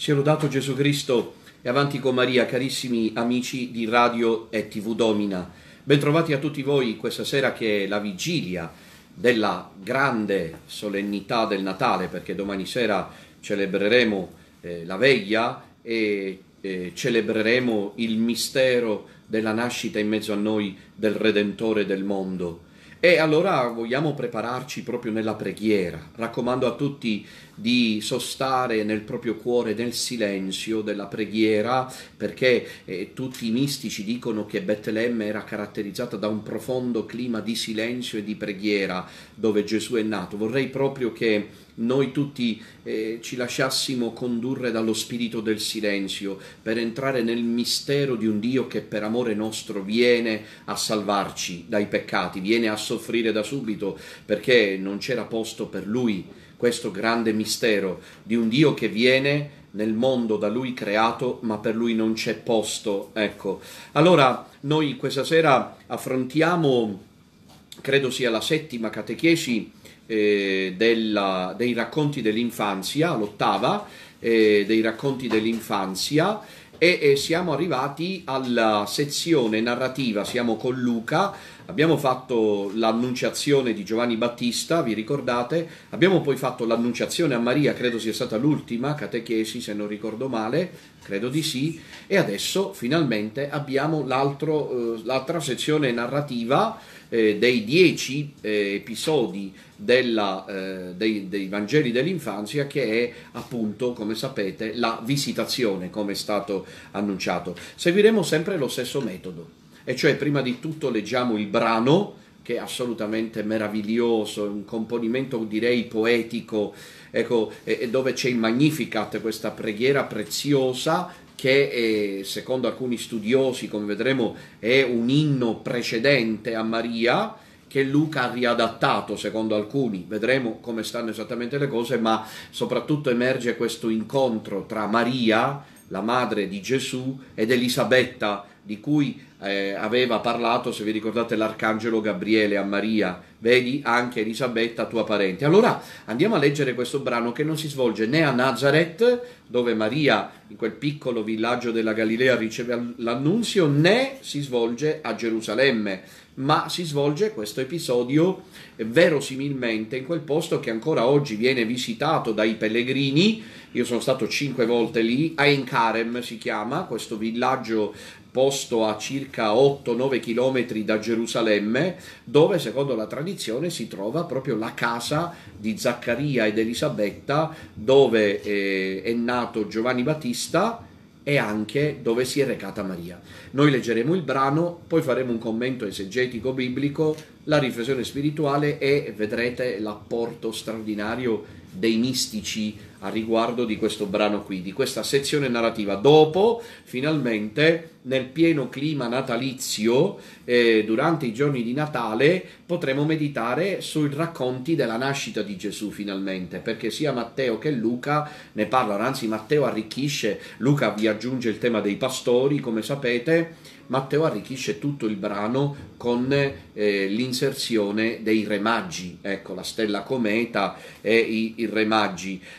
Sia lodato Gesù Cristo e avanti con Maria, carissimi amici di Radio e TV Domina. Bentrovati a tutti voi questa sera che è la vigilia della grande solennità del Natale, perché domani sera celebreremo eh, la veglia e eh, celebreremo il mistero della nascita in mezzo a noi del Redentore del mondo. E allora vogliamo prepararci proprio nella preghiera. Raccomando a tutti di sostare nel proprio cuore nel silenzio della preghiera, perché eh, tutti i mistici dicono che Betlemme era caratterizzata da un profondo clima di silenzio e di preghiera dove Gesù è nato. Vorrei proprio che noi tutti eh, ci lasciassimo condurre dallo spirito del silenzio per entrare nel mistero di un Dio che per amore nostro viene a salvarci dai peccati, viene a soffrire da subito perché non c'era posto per lui questo grande mistero di un Dio che viene nel mondo da lui creato, ma per lui non c'è posto. Ecco. Allora, noi questa sera affrontiamo, credo sia la settima catechesi eh, della, dei racconti dell'infanzia, l'ottava eh, dei racconti dell'infanzia. E, e siamo arrivati alla sezione narrativa, siamo con Luca, abbiamo fatto l'annunciazione di Giovanni Battista, vi ricordate? Abbiamo poi fatto l'annunciazione a Maria, credo sia stata l'ultima catechesi, se non ricordo male, credo di sì, e adesso finalmente abbiamo eh, l'altra sezione narrativa eh, dei dieci eh, episodi della, eh, dei, dei, Vangeli dell'infanzia che è appunto, come sapete, la visitazione, come è stato annunciato. Seguiremo sempre lo stesso metodo e cioè prima di tutto leggiamo il brano, che è assolutamente meraviglioso, un componimento direi poetico, ecco, dove c'è il Magnificat, questa preghiera preziosa che è, eh, secondo alcuni studiosi, come vedremo, è un inno precedente a Maria, che Luca ha riadattato secondo alcuni, vedremo come stanno esattamente le cose, ma soprattutto emerge questo incontro tra Maria, la madre di Gesù, ed Elisabetta, di cui eh, aveva parlato, se vi ricordate, l'arcangelo Gabriele a Maria, vedi anche Elisabetta, tua parente. Allora andiamo a leggere questo brano che non si svolge né a Nazareth, dove Maria, in quel piccolo villaggio della Galilea, riceve l'annunzio, né si svolge a Gerusalemme, ma si svolge questo episodio eh, verosimilmente in quel posto che ancora oggi viene visitato dai pellegrini. Io sono stato cinque volte lì, Ainkarem si chiama, questo villaggio posto a circa 8-9 km da Gerusalemme, dove secondo la tradizione si trova proprio la casa di Zaccaria ed Elisabetta, dove eh, è nato Giovanni Battista e anche dove si è recata Maria. Noi leggeremo il brano, poi faremo un commento esegetico biblico, la riflessione spirituale e vedrete l'apporto straordinario dei mistici a riguardo di questo brano qui, di questa sezione narrativa. Dopo, finalmente, nel pieno clima natalizio, eh, durante i giorni di Natale, potremo meditare sui racconti della nascita di Gesù finalmente, perché sia Matteo che Luca ne parlano, anzi Matteo arricchisce, Luca vi aggiunge il tema dei pastori, come sapete, Matteo arricchisce tutto il brano con eh, l'inserzione dei remaggi, ecco, la stella cometa e i, i re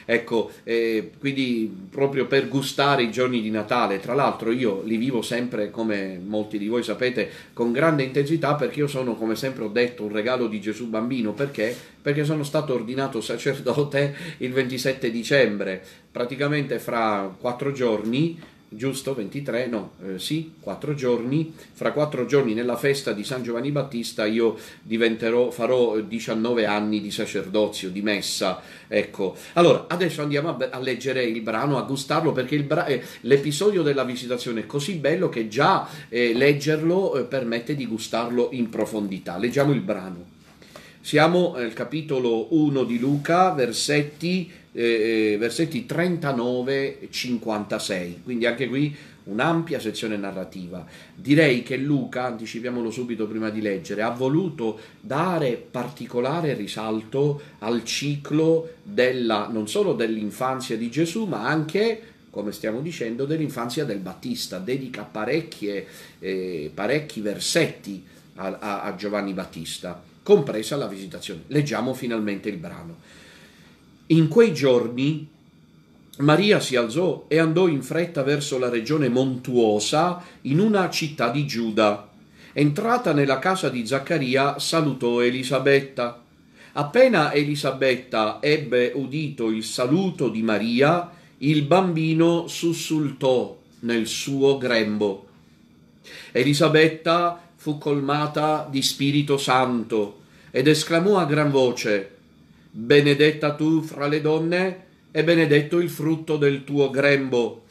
Ecco, eh, quindi proprio per gustare i giorni di Natale, tra l'altro io li vivo sempre sempre, come molti di voi sapete, con grande intensità perché io sono, come sempre ho detto, un regalo di Gesù bambino. Perché? Perché sono stato ordinato sacerdote il 27 dicembre, praticamente fra quattro giorni giusto? 23? No, eh, sì, 4 giorni. Fra 4 giorni nella festa di San Giovanni Battista io farò 19 eh, anni di sacerdozio, di messa. Ecco, allora adesso andiamo a, a leggere il brano, a gustarlo perché eh, l'episodio della visitazione è così bello che già eh, leggerlo eh, permette di gustarlo in profondità. Leggiamo il brano. Siamo nel capitolo 1 di Luca, versetti eh, eh, versetti 39 e 56, quindi anche qui un'ampia sezione narrativa. Direi che Luca, anticipiamolo subito prima di leggere, ha voluto dare particolare risalto al ciclo della, non solo dell'infanzia di Gesù, ma anche come stiamo dicendo, dell'infanzia del Battista, dedica eh, parecchi versetti a, a, a Giovanni Battista, compresa la visitazione. Leggiamo finalmente il brano. In quei giorni Maria si alzò e andò in fretta verso la regione montuosa in una città di Giuda. Entrata nella casa di Zaccaria salutò Elisabetta. Appena Elisabetta ebbe udito il saluto di Maria, il bambino sussultò nel suo grembo. Elisabetta fu colmata di Spirito Santo ed esclamò a gran voce benedetta tu fra le donne e benedetto il frutto del tuo grembo.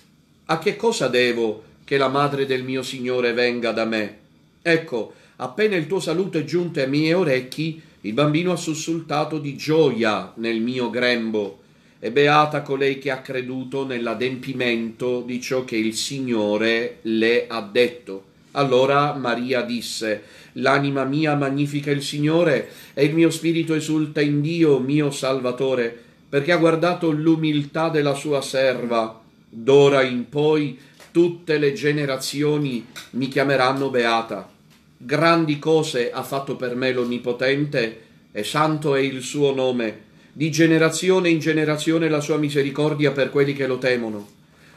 A che cosa devo che la madre del mio Signore venga da me? Ecco, appena il tuo saluto è giunto ai miei orecchi, il bambino ha sussultato di gioia nel mio grembo. E beata colei che ha creduto nell'adempimento di ciò che il Signore le ha detto. Allora Maria disse, L'anima mia magnifica il Signore e il mio spirito esulta in Dio, mio Salvatore, perché ha guardato l'umiltà della sua serva. D'ora in poi tutte le generazioni mi chiameranno beata. Grandi cose ha fatto per me l'Onnipotente, e santo è il suo nome. Di generazione in generazione la sua misericordia per quelli che lo temono.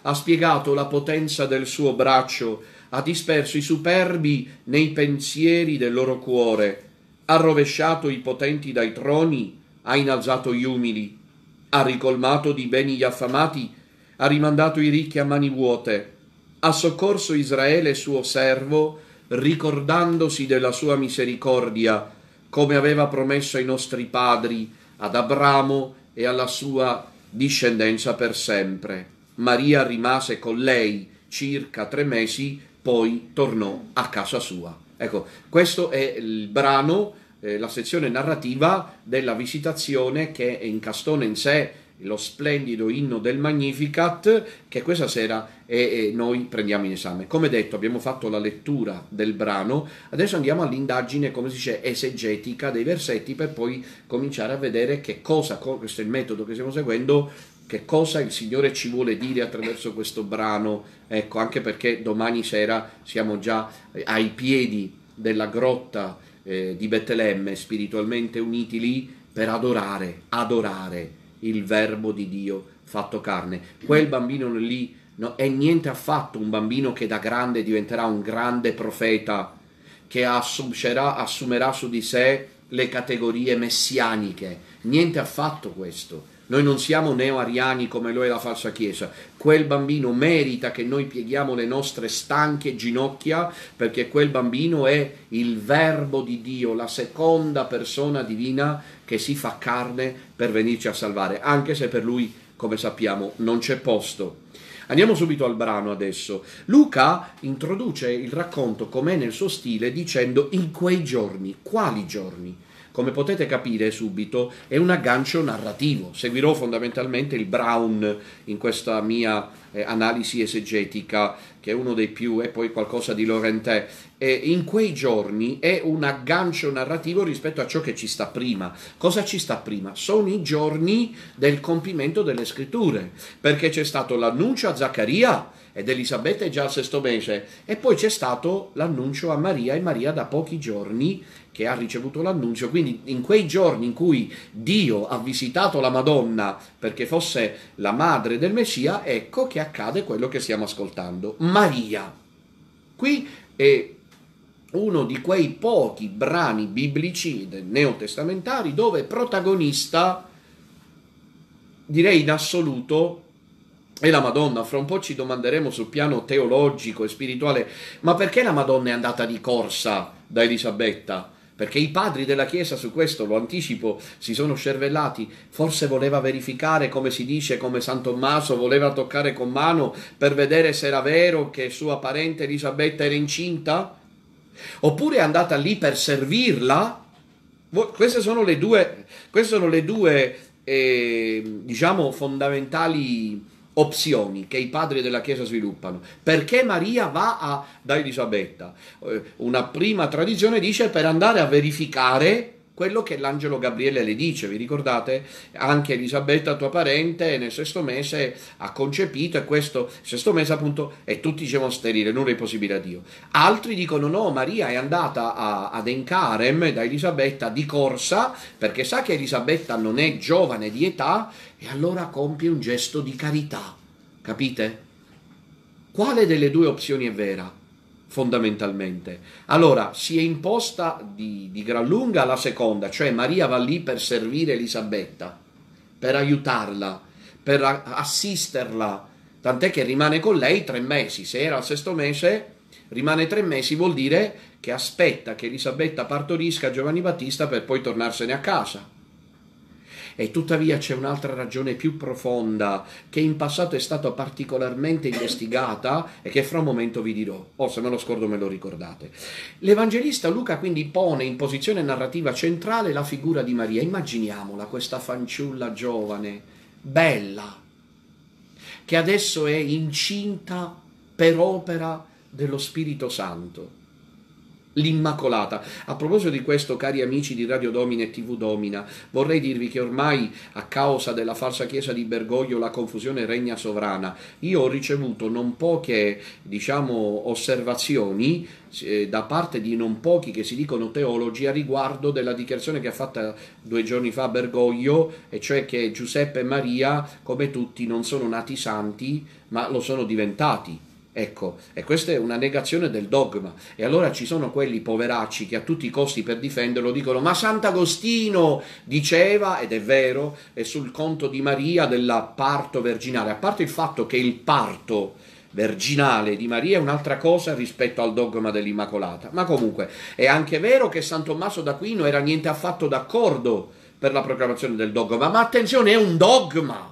Ha spiegato la potenza del suo braccio, ha disperso i superbi nei pensieri del loro cuore, ha rovesciato i potenti dai troni, ha innalzato gli umili, ha ricolmato di beni gli affamati, ha rimandato i ricchi a mani vuote, ha soccorso Israele suo servo, ricordandosi della sua misericordia, come aveva promesso ai nostri padri, ad Abramo e alla sua discendenza per sempre. Maria rimase con lei circa tre mesi poi tornò a casa sua. Ecco, questo è il brano, eh, la sezione narrativa della visitazione che incastona in sé lo splendido inno del Magnificat che questa sera eh, noi prendiamo in esame. Come detto, abbiamo fatto la lettura del brano, adesso andiamo all'indagine, come si dice, esegetica dei versetti per poi cominciare a vedere che cosa, questo è il metodo che stiamo seguendo, che cosa il Signore ci vuole dire attraverso questo brano, ecco, anche perché domani sera siamo già eh, ai piedi della grotta eh, di Betlemme, spiritualmente uniti lì per adorare, adorare il verbo di Dio fatto carne. Quel bambino lì no, è niente affatto un bambino che da grande diventerà un grande profeta, che assumerà su di sé le categorie messianiche. Niente affatto questo noi non siamo neo-ariani come lo è la falsa Chiesa. Quel bambino merita che noi pieghiamo le nostre stanche ginocchia perché quel bambino è il verbo di Dio, la seconda persona divina che si fa carne per venirci a salvare, anche se per lui, come sappiamo, non c'è posto. Andiamo subito al brano adesso. Luca introduce il racconto com'è nel suo stile dicendo in quei giorni, quali giorni? come potete capire subito, è un aggancio narrativo. Seguirò fondamentalmente il Brown in questa mia eh, analisi esegetica, che è uno dei più, e poi qualcosa di Laurentè. E in quei giorni è un aggancio narrativo rispetto a ciò che ci sta prima. Cosa ci sta prima? Sono i giorni del compimento delle scritture, perché c'è stato l'annuncio a Zaccaria ed Elisabetta è già al sesto mese. E poi c'è stato l'annuncio a Maria e Maria da pochi giorni che ha ricevuto l'annunzio, quindi in quei giorni in cui Dio ha visitato la Madonna perché fosse la madre del Messia, ecco che accade quello che stiamo ascoltando. Maria. Qui è uno di quei pochi brani biblici neotestamentari dove protagonista, direi in assoluto, e la Madonna, fra un po' ci domanderemo sul piano teologico e spirituale, ma perché la Madonna è andata di corsa da Elisabetta? perché i padri della Chiesa su questo, lo anticipo, si sono scervellati, forse voleva verificare come si dice, come San Tommaso voleva toccare con mano per vedere se era vero che sua parente Elisabetta era incinta, oppure è andata lì per servirla. Queste sono le due, queste sono le due eh, diciamo, fondamentali opzioni che i padri della Chiesa sviluppano. Perché Maria va a, da Elisabetta? Eh, una prima tradizione dice per andare a verificare quello che l'angelo Gabriele le dice, vi ricordate? Anche Elisabetta, tua parente, nel sesto mese ha concepito e questo sesto mese appunto e tutti dicevano sterile, nulla è possibile a Dio. Altri dicono no, Maria è andata a, ad Encarem da Elisabetta di corsa perché sa che Elisabetta non è giovane di età e allora compie un gesto di carità, capite? Quale delle due opzioni è vera? fondamentalmente. Allora si è imposta di, di gran lunga la seconda, cioè Maria va lì per servire Elisabetta, per aiutarla, per assisterla, tant'è che rimane con lei tre mesi, se era al sesto mese rimane tre mesi, vuol dire che aspetta che Elisabetta partorisca Giovanni Battista per poi tornarsene a casa e tuttavia c'è un'altra ragione più profonda che in passato è stata particolarmente investigata e che fra un momento vi dirò, o oh, se me lo scordo me lo ricordate. L'Evangelista Luca quindi pone in posizione narrativa centrale la figura di Maria. Immaginiamola, questa fanciulla giovane, bella, che adesso è incinta per opera dello Spirito Santo L'Immacolata. A proposito di questo, cari amici di Radio Domina e TV Domina, vorrei dirvi che ormai, a causa della falsa chiesa di Bergoglio, la confusione regna sovrana. Io ho ricevuto non poche, diciamo, osservazioni eh, da parte di non pochi che si dicono teologi a riguardo della dichiarazione che ha fatta due giorni fa Bergoglio, e cioè che Giuseppe e Maria, come tutti, non sono nati santi, ma lo sono diventati Ecco, e questa è una negazione del dogma. E allora ci sono quelli poveracci che a tutti i costi per difenderlo dicono: Ma Sant'Agostino diceva, ed è vero, è sul conto di Maria del parto virginale. A parte il fatto che il parto virginale di Maria è un'altra cosa rispetto al dogma dell'Immacolata. Ma comunque è anche vero che San Tommaso d'Aquino era niente affatto d'accordo per la proclamazione del dogma. Ma attenzione, è un dogma!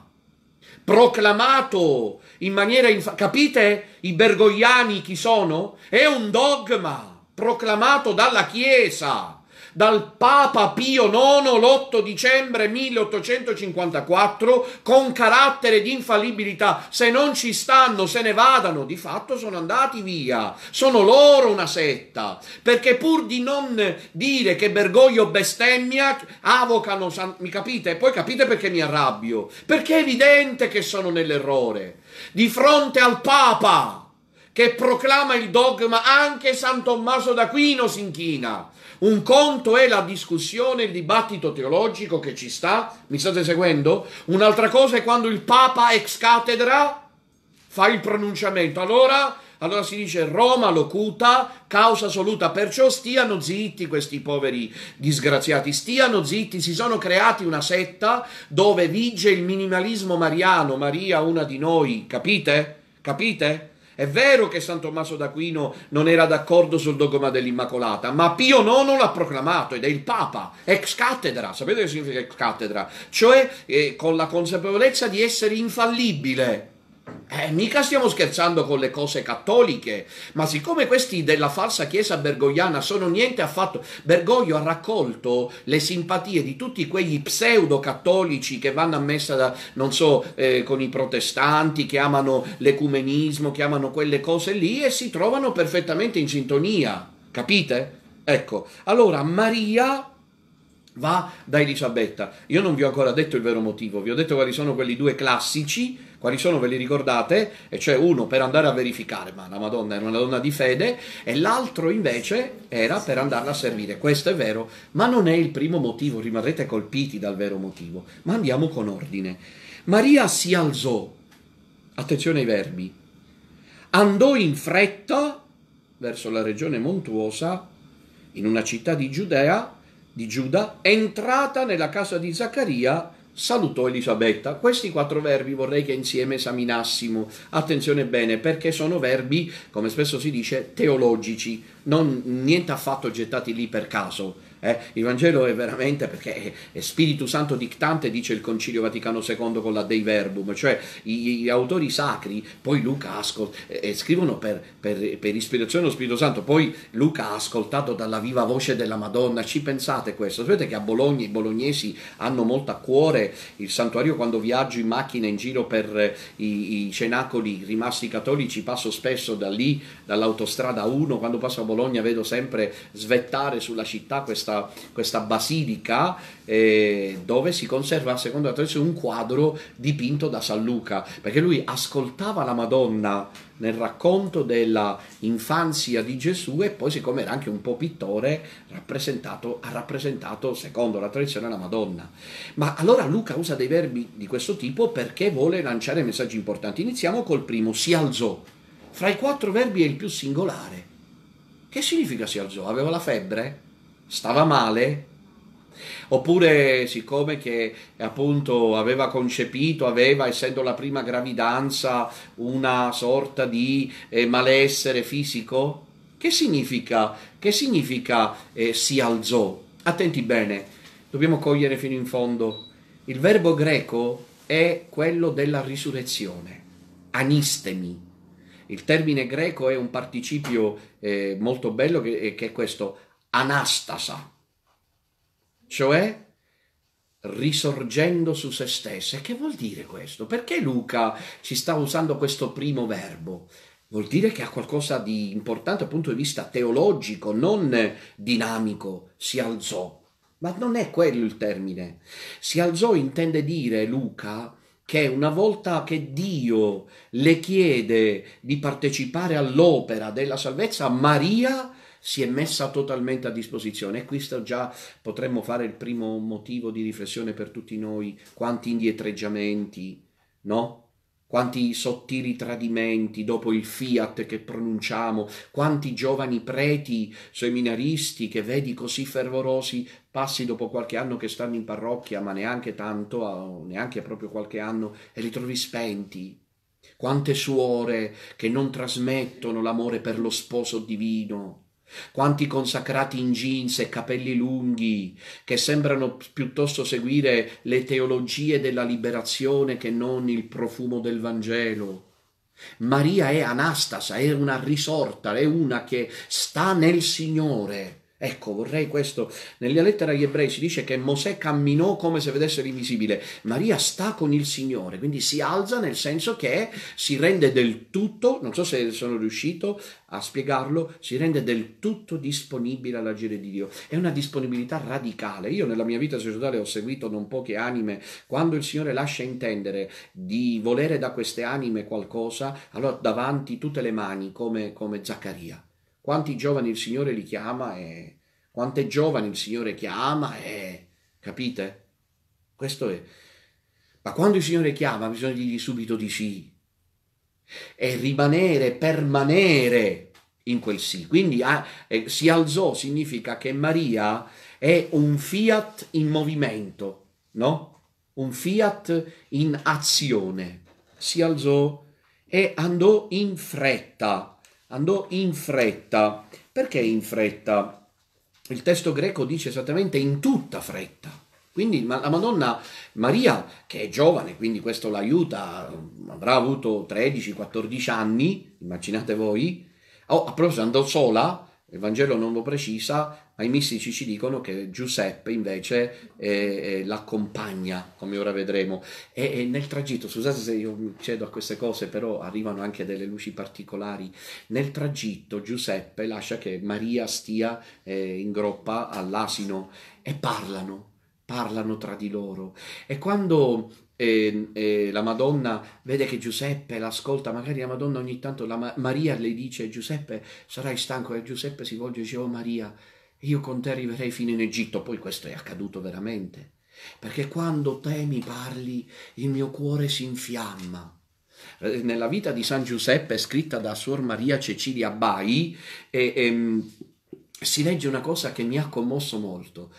proclamato in maniera... Inf- capite i bergogliani chi sono? È un dogma proclamato dalla Chiesa dal Papa Pio IX l'8 dicembre 1854 con carattere di infallibilità. Se non ci stanno, se ne vadano. Di fatto sono andati via. Sono loro una setta. Perché pur di non dire che Bergoglio bestemmia, avocano, san... mi capite? E poi capite perché mi arrabbio. Perché è evidente che sono nell'errore. Di fronte al Papa che proclama il dogma, anche San Tommaso d'Aquino si inchina. Un conto è la discussione, il dibattito teologico che ci sta, mi state seguendo? Un'altra cosa è quando il Papa ex cathedra fa il pronunciamento. Allora, allora si dice Roma locuta, causa assoluta, perciò stiano zitti questi poveri disgraziati, stiano zitti, si sono creati una setta dove vige il minimalismo mariano, Maria una di noi, capite? Capite? È vero che San Tommaso d'Aquino non era d'accordo sul dogma dell'Immacolata, ma Pio IX l'ha proclamato ed è il Papa, ex cattedra. Sapete che significa ex cattedra? Cioè eh, con la consapevolezza di essere infallibile. Eh, mica stiamo scherzando con le cose cattoliche, ma siccome questi della falsa chiesa bergogliana sono niente affatto, Bergoglio ha raccolto le simpatie di tutti quegli pseudo-cattolici che vanno a messa, da, non so, eh, con i protestanti, che amano l'ecumenismo, che amano quelle cose lì e si trovano perfettamente in sintonia, capite? Ecco, allora Maria va da Elisabetta. Io non vi ho ancora detto il vero motivo, vi ho detto quali sono quelli due classici, quali sono ve li ricordate, e cioè uno per andare a verificare, ma la Madonna era una donna di fede, e l'altro invece era per andarla a servire. Questo è vero, ma non è il primo motivo, rimarrete colpiti dal vero motivo, ma andiamo con ordine. Maria si alzò, attenzione ai verbi, andò in fretta verso la regione montuosa, in una città di Giudea, di Giuda, entrata nella casa di Zaccaria, salutò Elisabetta. Questi quattro verbi vorrei che insieme esaminassimo. Attenzione bene, perché sono verbi, come spesso si dice, teologici, non, niente affatto gettati lì per caso eh? Il Vangelo è veramente perché è Spirito Santo dictante, dice il Concilio Vaticano II con la Dei Verbum, cioè gli autori sacri, poi Luca ascolt- eh, eh, scrivono per, per, per, ispirazione dello Spirito Santo, poi Luca ha ascoltato dalla viva voce della Madonna, ci pensate questo? Sapete che a Bologna i bolognesi hanno molto a cuore il santuario quando viaggio in macchina in giro per eh, i, i cenacoli rimasti cattolici, passo spesso da lì, dall'autostrada 1, quando passo a Bologna vedo sempre svettare sulla città questa questa, questa basilica eh, dove si conserva, secondo la tradizione, un quadro dipinto da San Luca, perché lui ascoltava la Madonna nel racconto dell'infanzia di Gesù e poi siccome era anche un po' pittore rappresentato, ha rappresentato secondo la tradizione la Madonna. Ma allora Luca usa dei verbi di questo tipo perché vuole lanciare messaggi importanti. Iniziamo col primo, si alzò. Fra i quattro verbi è il più singolare. Che significa si alzò? Aveva la febbre? stava male, oppure siccome che appunto aveva concepito, aveva essendo la prima gravidanza una sorta di eh, malessere fisico, che significa? Che significa eh, si alzò? Attenti bene, dobbiamo cogliere fino in fondo. Il verbo greco è quello della risurrezione, anistemi. Il termine greco è un participio eh, molto bello che, eh, che è questo, anastasa, cioè risorgendo su se stessa. E che vuol dire questo? Perché Luca ci sta usando questo primo verbo? Vuol dire che ha qualcosa di importante dal punto di vista teologico, non dinamico, si alzò. Ma non è quello il termine. Si alzò intende dire Luca che una volta che Dio le chiede di partecipare all'opera della salvezza, Maria si è messa totalmente a disposizione e questo già potremmo fare il primo motivo di riflessione per tutti noi, quanti indietreggiamenti, no? quanti sottili tradimenti dopo il fiat che pronunciamo, quanti giovani preti seminaristi che vedi così fervorosi passi dopo qualche anno che stanno in parrocchia, ma neanche tanto, neanche proprio qualche anno, e li trovi spenti. Quante suore che non trasmettono l'amore per lo sposo divino, quanti consacrati in jeans e capelli lunghi che sembrano piuttosto seguire le teologie della liberazione che non il profumo del Vangelo. Maria è Anastasa, è una risorta, è una che sta nel Signore. Ecco, vorrei questo. Nella lettera agli ebrei si dice che Mosè camminò come se vedesse l'invisibile. Maria sta con il Signore, quindi si alza nel senso che si rende del tutto, non so se sono riuscito a spiegarlo, si rende del tutto disponibile all'agire di Dio. È una disponibilità radicale. Io nella mia vita sacerdotale ho seguito non poche anime. Quando il Signore lascia intendere di volere da queste anime qualcosa, allora davanti tutte le mani, come, come Zaccaria quanti giovani il Signore li chiama e quante giovani il Signore chiama e capite? Questo è. Ma quando il Signore chiama bisogna dirgli subito di sì e rimanere, permanere in quel sì. Quindi eh, si alzò significa che Maria è un fiat in movimento, no? Un fiat in azione. Si alzò e andò in fretta andò in fretta. Perché in fretta? Il testo greco dice esattamente in tutta fretta. Quindi la Madonna Maria, che è giovane, quindi questo l'aiuta, avrà avuto 13-14 anni, immaginate voi, oh, a proposito andò sola, il Vangelo non lo precisa, ma i mistici ci dicono che Giuseppe invece eh, l'accompagna, come ora vedremo. E, e, nel tragitto, scusate se io cedo a queste cose, però arrivano anche delle luci particolari. Nel tragitto Giuseppe lascia che Maria stia eh, in groppa all'asino e parlano, parlano tra di loro. E quando e, e, la Madonna vede che Giuseppe l'ascolta, magari la Madonna ogni tanto, la Ma- Maria le dice Giuseppe sarai stanco e Giuseppe si volge e dice oh Maria io con te arriverei fino in Egitto, poi questo è accaduto veramente, perché quando te mi parli il mio cuore si infiamma. Eh, nella vita di San Giuseppe, scritta da Suor Maria Cecilia Bai, e, e, ehm, si legge una cosa che mi ha commosso molto.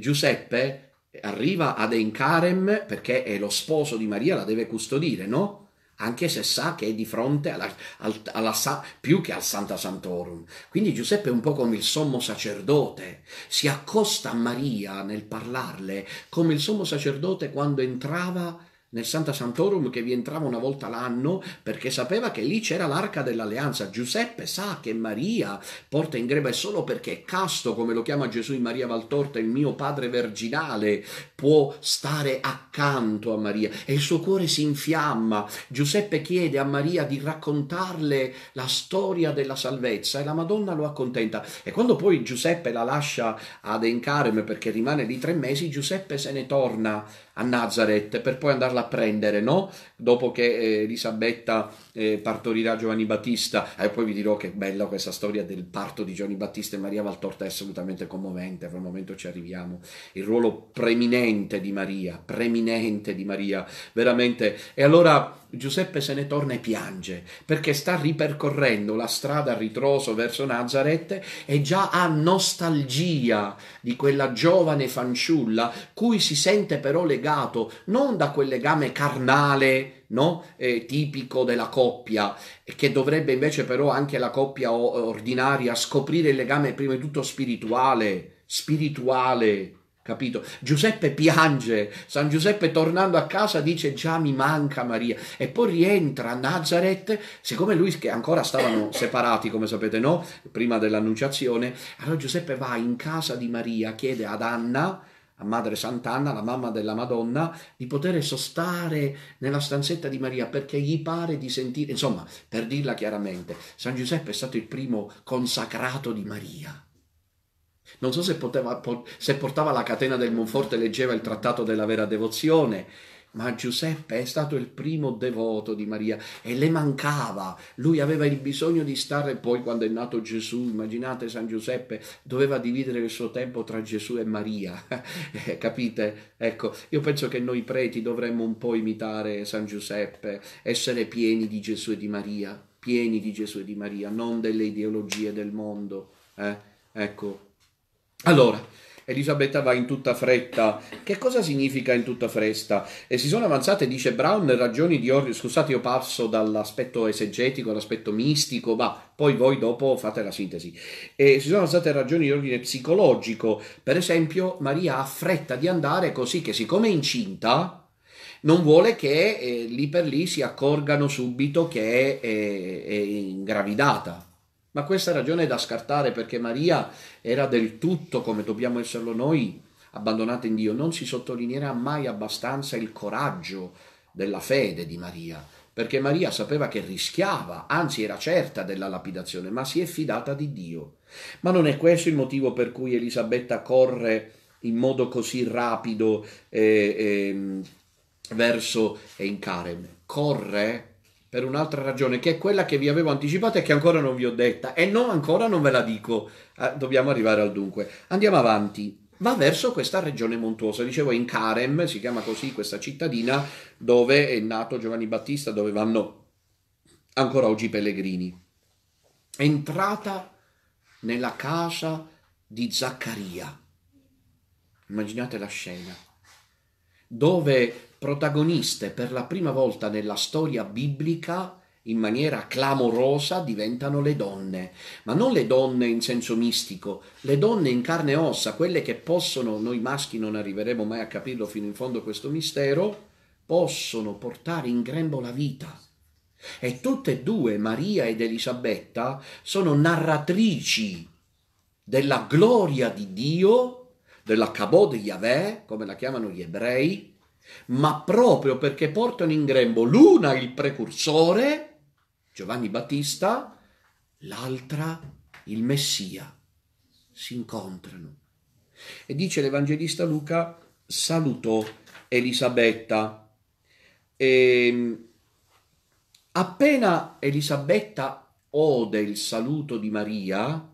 Giuseppe arriva ad Encarem perché è lo sposo di Maria, la deve custodire, no? Anche se sa che è di fronte alla, alla, alla, più che al Santa Santorum. Quindi Giuseppe è un po' come il sommo sacerdote, si accosta a Maria nel parlarle, come il sommo sacerdote quando entrava nel Santa Santorum che vi entrava una volta l'anno perché sapeva che lì c'era l'arca dell'alleanza. Giuseppe sa che Maria porta in greba è solo perché è casto, come lo chiama Gesù in Maria Valtorta, il mio padre virginale, può stare accanto a Maria e il suo cuore si infiamma. Giuseppe chiede a Maria di raccontarle la storia della salvezza e la Madonna lo accontenta. E quando poi Giuseppe la lascia ad Encarem perché rimane lì tre mesi, Giuseppe se ne torna a Nazareth per poi andarla a prendere, no? Dopo che eh, Elisabetta eh, partorirà Giovanni Battista. E poi vi dirò che bella questa storia del parto di Giovanni Battista e Maria Valtorta è assolutamente commovente, per un momento ci arriviamo. Il ruolo preminente prominente di Maria, preminente di Maria, veramente. E allora Giuseppe se ne torna e piange, perché sta ripercorrendo la strada a ritroso verso Nazareth e già ha nostalgia di quella giovane fanciulla cui si sente però legato non da quel legame carnale No? Eh, tipico della coppia, che dovrebbe invece però anche la coppia ordinaria scoprire il legame prima di tutto spirituale, spirituale, Capito? Giuseppe piange, San Giuseppe tornando a casa dice già mi manca Maria e poi rientra a Nazareth, siccome lui che ancora stavano separati come sapete no, prima dell'annunciazione, allora Giuseppe va in casa di Maria, chiede ad Anna, a Madre Sant'Anna, la mamma della Madonna, di poter sostare nella stanzetta di Maria perché gli pare di sentire, insomma, per dirla chiaramente, San Giuseppe è stato il primo consacrato di Maria non so se, poteva, se portava la catena del Monforte e leggeva il trattato della vera devozione, ma Giuseppe è stato il primo devoto di Maria e le mancava, lui aveva il bisogno di stare, poi quando è nato Gesù, immaginate San Giuseppe, doveva dividere il suo tempo tra Gesù e Maria, eh, capite? Ecco, io penso che noi preti dovremmo un po' imitare San Giuseppe, essere pieni di Gesù e di Maria, pieni di Gesù e di Maria, non delle ideologie del mondo, eh? Ecco, allora, Elisabetta va in tutta fretta. Che cosa significa in tutta fretta? E si sono avanzate, dice Brown, ragioni di ordine. Scusate, io passo dall'aspetto esegetico all'aspetto mistico, ma poi voi dopo fate la sintesi. E si sono avanzate ragioni di ordine psicologico. Per esempio, Maria ha fretta di andare così che, siccome è incinta, non vuole che eh, lì per lì si accorgano subito che è, è, è ingravidata ma questa ragione è da scartare perché Maria era del tutto, come dobbiamo esserlo noi, abbandonata in Dio. Non si sottolineerà mai abbastanza il coraggio della fede di Maria, perché Maria sapeva che rischiava, anzi era certa della lapidazione, ma si è fidata di Dio. Ma non è questo il motivo per cui Elisabetta corre in modo così rapido eh, eh, verso Encarem. Corre per un'altra ragione, che è quella che vi avevo anticipato e che ancora non vi ho detta. E no, ancora non ve la dico. Eh, dobbiamo arrivare al dunque. Andiamo avanti. Va verso questa regione montuosa, dicevo in Carem, si chiama così questa cittadina dove è nato Giovanni Battista, dove vanno ancora oggi i pellegrini. Entrata nella casa di Zaccaria. Immaginate la scena dove protagoniste per la prima volta nella storia biblica in maniera clamorosa diventano le donne, ma non le donne in senso mistico, le donne in carne e ossa, quelle che possono, noi maschi non arriveremo mai a capirlo fino in fondo questo mistero, possono portare in grembo la vita. E tutte e due, Maria ed Elisabetta, sono narratrici della gloria di Dio, della Kabod Yahweh, come la chiamano gli ebrei, ma proprio perché portano in grembo l'una il precursore, Giovanni Battista, l'altra il Messia. Si incontrano. E dice l'Evangelista Luca, salutò Elisabetta. E ehm, appena Elisabetta ode il saluto di Maria,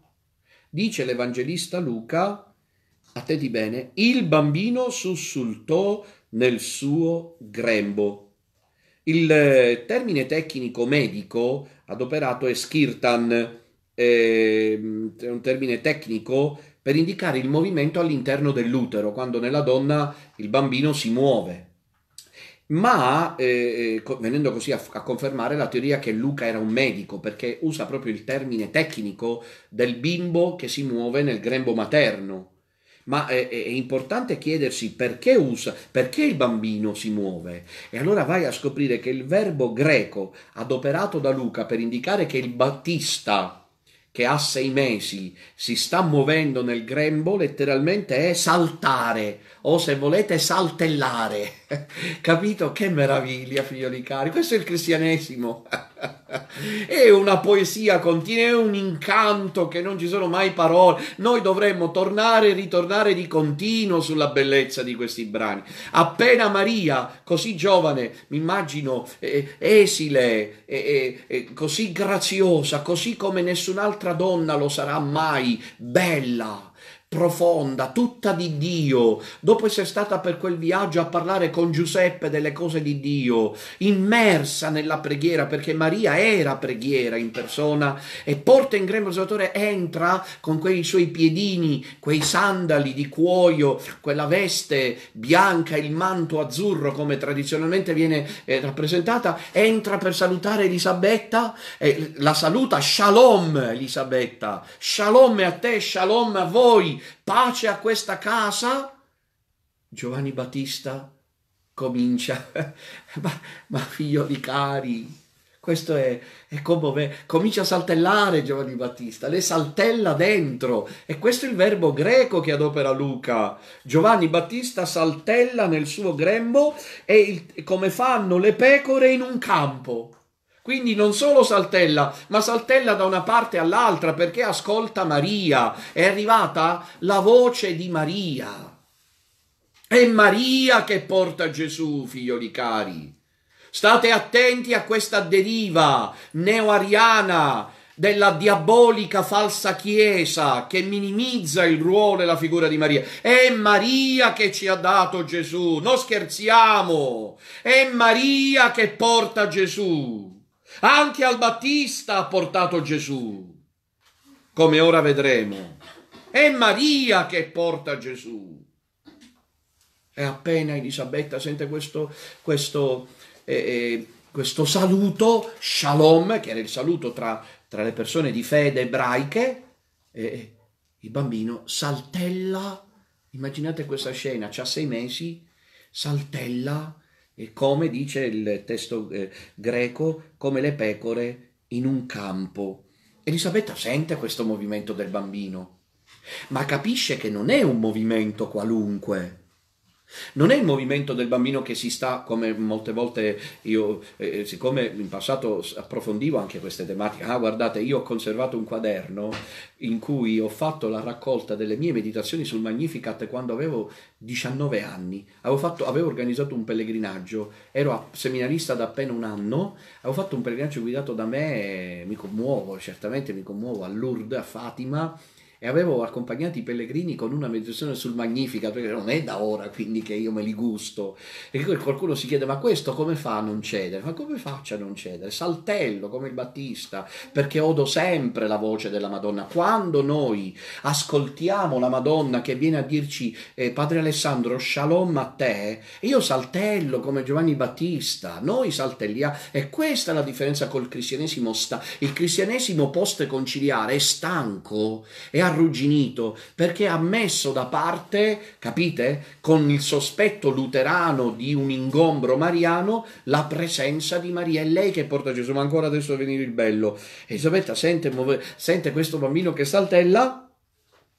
dice l'Evangelista Luca, a te di bene, il bambino sussultò nel suo grembo. Il eh, termine tecnico medico adoperato è skirtan, ehm, è un termine tecnico per indicare il movimento all'interno dell'utero, quando nella donna il bambino si muove. Ma eh, eh venendo così a, a confermare la teoria che Luca era un medico, perché usa proprio il termine tecnico del bimbo che si muove nel grembo materno ma è, è, importante chiedersi perché usa, perché il bambino si muove. E allora vai a scoprire che il verbo greco adoperato da Luca per indicare che il battista che ha sei mesi si sta muovendo nel grembo letteralmente è saltare o se volete saltellare. Capito? Che meraviglia, figlioli cari. Questo è il cristianesimo. È una poesia continua, è un incanto che non ci sono mai parole. Noi dovremmo tornare e ritornare di continuo sulla bellezza di questi brani. Appena Maria, così giovane, mi immagino eh, eh esile, eh, eh, eh, così graziosa, così come nessun'altra donna lo sarà mai, bella profonda, tutta di Dio, dopo essere stata per quel viaggio a parlare con Giuseppe delle cose di Dio, immersa nella preghiera, perché Maria era preghiera in persona, e porta in grembo il Salvatore, entra con quei suoi piedini, quei sandali di cuoio, quella veste bianca, il manto azzurro come tradizionalmente viene eh, rappresentata, entra per salutare Elisabetta, e la saluta, shalom Elisabetta, shalom a te, shalom a voi, pace a questa casa? Giovanni Battista comincia, ma, ma di cari, questo è, è come comincia a saltellare Giovanni Battista, le saltella dentro. E questo è il verbo greco che adopera Luca. Giovanni Battista saltella nel suo grembo e il, come fanno le pecore in un campo. Quindi non solo saltella, ma saltella da una parte all'altra perché ascolta Maria. È arrivata la voce di Maria. È Maria che porta Gesù, figlioli cari. State attenti a questa deriva neoariana della diabolica falsa chiesa che minimizza il ruolo e la figura di Maria. È Maria che ci ha dato Gesù, non scherziamo. È Maria che porta Gesù. Anche al Battista ha portato Gesù, come ora vedremo. È Maria che porta Gesù. E appena Elisabetta sente questo, questo, eh, eh questo saluto, shalom, che era il saluto tra, tra le persone di fede ebraiche, eh, eh il bambino saltella. Immaginate questa scena, ha sei mesi, saltella e come dice il testo eh, greco, come le pecore in un campo. Elisabetta sente questo movimento del bambino, ma capisce che non è un movimento qualunque, non è il movimento del bambino che si sta, come molte volte io, eh, eh siccome in passato approfondivo anche queste tematiche, ah guardate, io ho conservato un quaderno in cui ho fatto la raccolta delle mie meditazioni sul Magnificat quando avevo 19 anni, avevo, fatto, avevo organizzato un pellegrinaggio, ero seminarista da appena un anno, avevo fatto un pellegrinaggio guidato da me, eh, mi commuovo, certamente mi commuovo a Lourdes, a Fatima, e avevo accompagnato i pellegrini con una meditazione sul Magnifica, perché non è da ora quindi che io me li gusto. E qualcuno si chiede, ma questo come fa a non cedere? Ma come faccio a non cedere? Saltello come il Battista, perché odo sempre la voce della Madonna. Quando noi ascoltiamo la Madonna che viene a dirci, eh, Padre Alessandro, shalom a te, io saltello come Giovanni Battista, noi saltelliamo. E questa è la differenza col cristianesimo. Sta- il cristianesimo post-conciliare è stanco, è arrugginito perché ha messo da parte, capite, con il sospetto luterano di un ingombro mariano, la presenza di Maria. È lei che porta Gesù, ma ancora adesso è venire il bello. Elisabetta sente, muove, sente questo bambino che saltella.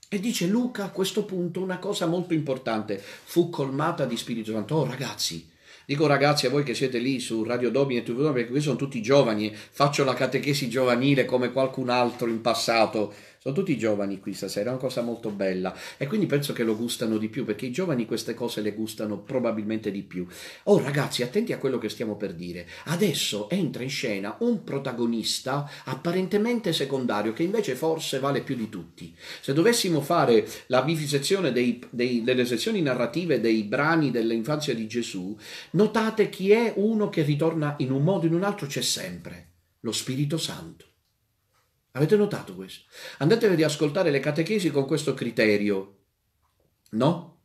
E dice Luca a questo punto una cosa molto importante, fu colmata di Spirito Santo. Oh ragazzi, Dico ragazzi a voi che siete lì su Radio Domini e TV Domini, perché qui sono tutti giovani, faccio la catechesi giovanile come qualcun altro in passato. Sono tutti giovani qui stasera, è una cosa molto bella e quindi penso che lo gustano di più perché i giovani queste cose le gustano probabilmente di più. Oh ragazzi, attenti a quello che stiamo per dire. Adesso entra in scena un protagonista apparentemente secondario che invece forse vale più di tutti. Se dovessimo fare la vivisezione dei, dei, delle sezioni narrative dei brani dell'infanzia di Gesù, notate chi è uno che ritorna in un modo o in un altro c'è sempre, lo Spirito Santo. Avete notato questo? Andatevi ad ascoltare le catechesi con questo criterio, no?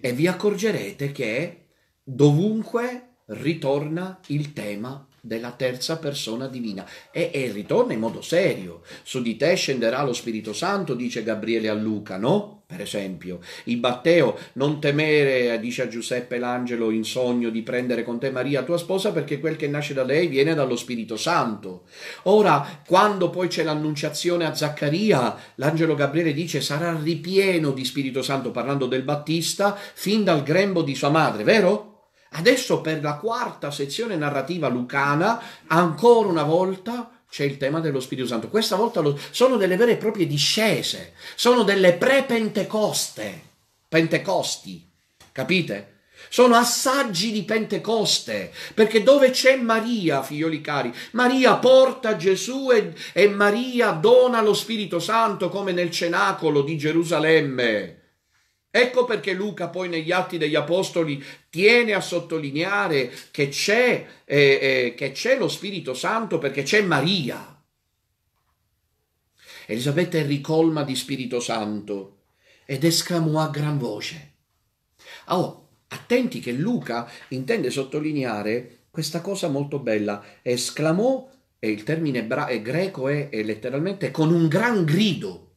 E vi accorgerete che dovunque ritorna il tema della terza persona divina e, e, ritorna in modo serio. Su di te scenderà lo Spirito Santo, dice Gabriele a Luca, no? Per esempio, il Batteo, non temere, dice a Giuseppe l'angelo in sogno di prendere con te Maria tua sposa perché quel che nasce da lei viene dallo Spirito Santo. Ora, quando poi c'è l'annunciazione a Zaccaria, l'angelo Gabriele dice sarà ripieno di Spirito Santo, parlando del Battista, fin dal grembo di sua madre, vero? Adesso per la quarta sezione narrativa lucana, ancora una volta c'è il tema dello Spirito Santo. Questa volta lo, sono delle vere e proprie discese, sono delle pre-pentecoste, pentecosti, capite? Sono assaggi di Pentecoste, perché dove c'è Maria, figlioli cari, Maria porta Gesù e, e Maria dona lo Spirito Santo come nel cenacolo di Gerusalemme. Ecco perché Luca poi negli Atti degli Apostoli tiene a sottolineare che c'è, eh, eh, che c'è lo Spirito Santo perché c'è Maria. Elisabetta è ricolma di Spirito Santo ed esclamò a gran voce. Oh, attenti che Luca intende sottolineare questa cosa molto bella. Esclamò, e il termine bra- è greco è, è letteralmente con un gran grido.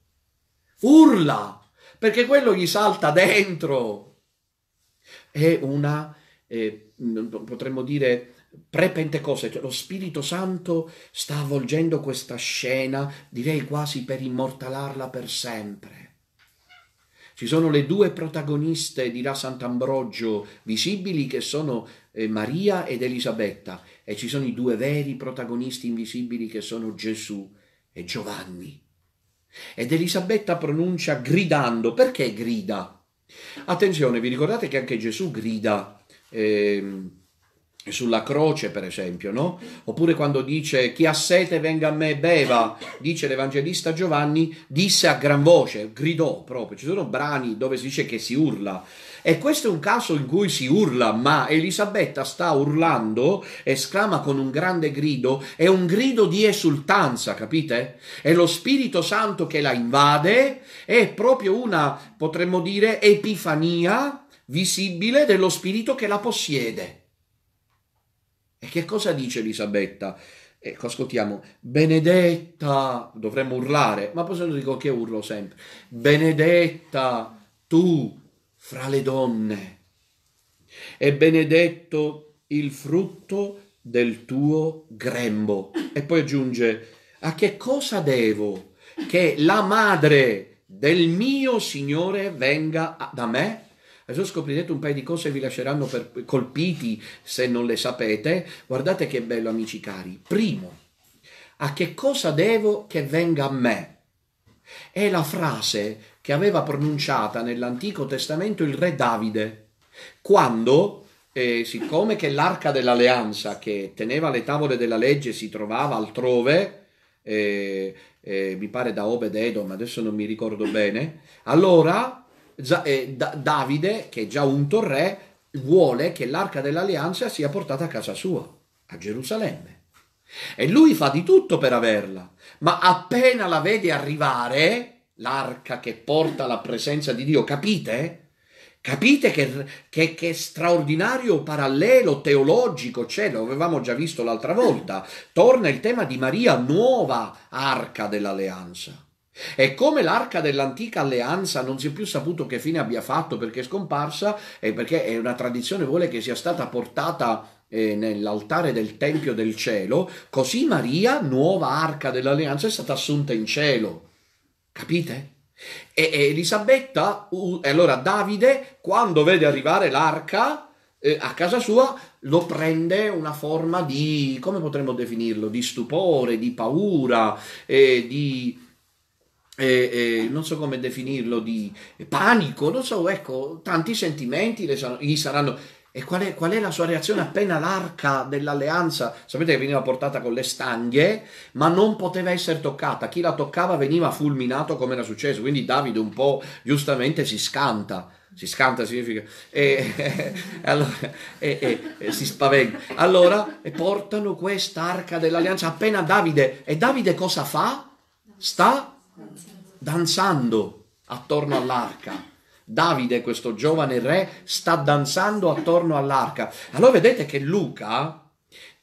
Urla! perché quello gli salta dentro. È una, eh, potremmo dire, pre-Pentecoste, cioè lo Spirito Santo sta avvolgendo questa scena, direi quasi per immortalarla per sempre. Ci sono le due protagoniste, dirà Sant'Ambrogio, visibili che sono eh, Maria ed Elisabetta e ci sono i due veri protagonisti invisibili che sono Gesù e Giovanni. Ed Elisabetta pronuncia gridando. Perché grida? Attenzione, vi ricordate che anche Gesù grida eh, sulla croce, per esempio, no? Oppure quando dice chi ha sete venga a me e beva, dice l'Evangelista Giovanni, disse a gran voce, gridò proprio. Ci sono brani dove si dice che si urla. E questo è un caso in cui si urla, ma Elisabetta sta urlando, esclama con un grande grido, è un grido di esultanza, capite? È lo Spirito Santo che la invade, è proprio una, potremmo dire, epifania visibile dello Spirito che la possiede. E che cosa dice Elisabetta? Ecco, ascoltiamo, benedetta, dovremmo urlare, ma poi se lo dico che urlo sempre, benedetta tu fra le donne e benedetto il frutto del tuo grembo. E poi aggiunge, a che cosa devo che la madre del mio Signore venga a, da me? Adesso scoprirete un paio di cose vi lasceranno per, colpiti se non le sapete. Guardate che bello, amici cari. Primo, a che cosa devo che venga a me? È la frase che aveva pronunciata nell'Antico Testamento il re Davide, quando, eh, siccome che l'arca dell'alleanza che teneva le tavole della legge si trovava altrove, eh, eh, mi pare da Obed Edom, adesso non mi ricordo bene, allora eh, da, Davide, che è già unto re, vuole che l'arca dell'alleanza sia portata a casa sua, a Gerusalemme. E lui fa di tutto per averla, ma appena la vede arrivare, l'arca che porta la presenza di Dio, capite? Capite che, che, che, straordinario parallelo teologico c'è, lo avevamo già visto l'altra volta. Torna il tema di Maria, nuova arca dell'alleanza. E come l'arca dell'antica alleanza non si è più saputo che fine abbia fatto perché è scomparsa e perché è una tradizione vuole che sia stata portata eh, nell'altare del Tempio del Cielo, così Maria, nuova arca dell'alleanza, è stata assunta in cielo. Capite? E, Elisabetta, e allora Davide, quando vede arrivare l'arca eh, a casa sua, lo prende una forma di, come potremmo definirlo, di stupore, di paura, eh, di... Eh, eh non so come definirlo, di panico, non so, ecco, tanti sentimenti sa- gli saranno e qual è, qual è, la sua reazione appena l'arca dell'alleanza, sapete che veniva portata con le stanghe, ma non poteva essere toccata, chi la toccava veniva fulminato come era successo, quindi Davide un po' giustamente si scanta, si scanta significa, e, e, allora, e, e si spaventa. Allora portano questa arca dell'alleanza appena Davide, e Davide cosa fa? Sta danzando attorno all'arca Davide, questo giovane re, sta danzando attorno all'arca. Allora vedete che Luca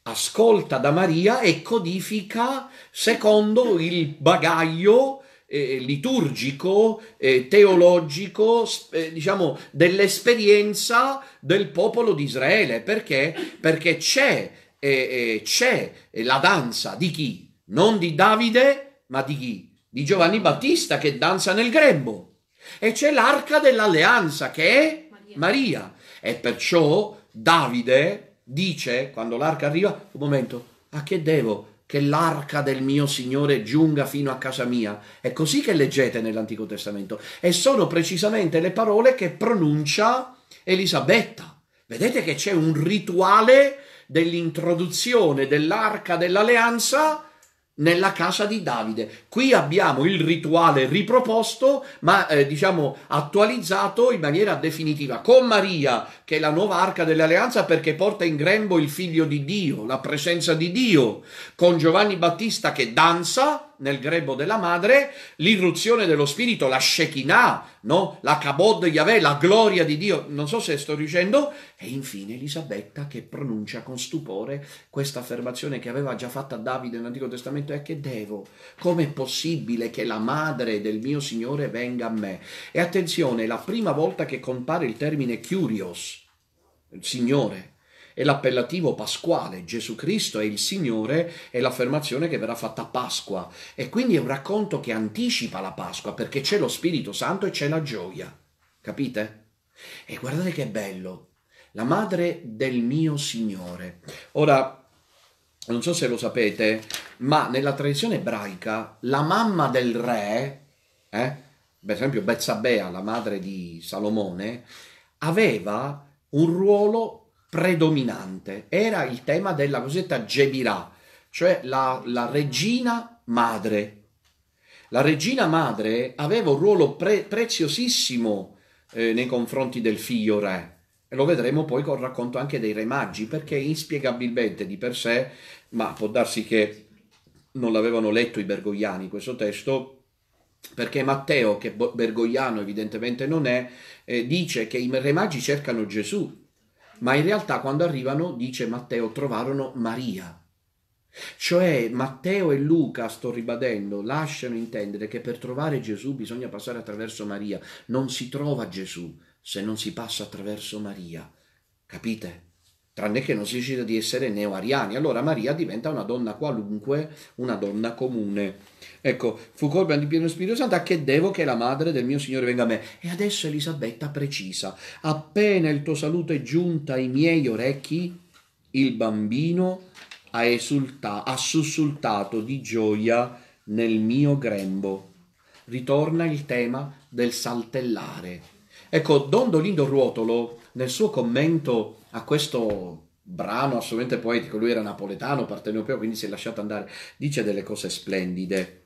ascolta da Maria e codifica secondo il bagaglio eh, liturgico, eh, teologico, eh, diciamo dell'esperienza del popolo di Israele. Perché? Perché c'è, eh, eh, c'è la danza di chi? Non di Davide, ma di chi? Di Giovanni Battista che danza nel grembo e c'è l'arca dell'alleanza che è Maria. Maria. E perciò Davide dice, quando l'arca arriva, un momento, a che devo che l'arca del mio Signore giunga fino a casa mia? È così che leggete nell'Antico Testamento. E sono precisamente le parole che pronuncia Elisabetta. Vedete che c'è un rituale dell'introduzione dell'arca dell'alleanza nella casa di Davide. Qui abbiamo il rituale riproposto, ma eh, diciamo attualizzato in maniera definitiva, con Maria, che è la nuova arca dell'alleanza perché porta in grembo il figlio di Dio, la presenza di Dio, con Giovanni Battista che danza nel grebo della madre, l'irruzione dello spirito, la Shekinah, no? la Kabod Yahweh, la gloria di Dio, non so se sto dicendo, e infine Elisabetta che pronuncia con stupore questa affermazione che aveva già fatta Davide nell'Antico Testamento, è che devo, com'è possibile che la madre del mio Signore venga a me? E attenzione, la prima volta che compare il termine curios, il Signore, è l'appellativo pasquale, Gesù Cristo è il Signore, è l'affermazione che verrà fatta a Pasqua e quindi è un racconto che anticipa la Pasqua perché c'è lo Spirito Santo e c'è la gioia, capite? E guardate che bello, la madre del mio Signore. Ora, non so se lo sapete, ma nella tradizione ebraica la mamma del re, eh, per esempio Bezzabea, la madre di Salomone, aveva un ruolo predominante era il tema della cosiddetta Gebirà, cioè la, la, regina madre. La regina madre aveva un ruolo pre- preziosissimo eh, nei confronti del figlio re. E lo vedremo poi col racconto anche dei re maggi, perché inspiegabilmente di per sé, ma può darsi che non l'avevano letto i bergogliani questo testo, perché Matteo, che bergogliano evidentemente non è, eh, dice che i re magi cercano Gesù ma in realtà quando arrivano, dice Matteo, trovarono Maria. Cioè Matteo e Luca, sto ribadendo, lasciano intendere che per trovare Gesù bisogna passare attraverso Maria. Non si trova Gesù se non si passa attraverso Maria. Capite? tranne che non si decida di essere neo-ariani. Allora Maria diventa una donna qualunque, una donna comune. Ecco, fu colpa di pieno Spirito Santo a che devo che la madre del mio Signore venga a me. E adesso Elisabetta precisa, appena il tuo saluto è giunto ai miei orecchi, il bambino ha, esulta, ha sussultato di gioia nel mio grembo. Ritorna il tema del saltellare. Ecco, Don Dolindo Ruotolo, nel suo commento a questo brano assolutamente poetico, lui era napoletano, partenopeo, quindi si è lasciato andare, dice delle cose splendide.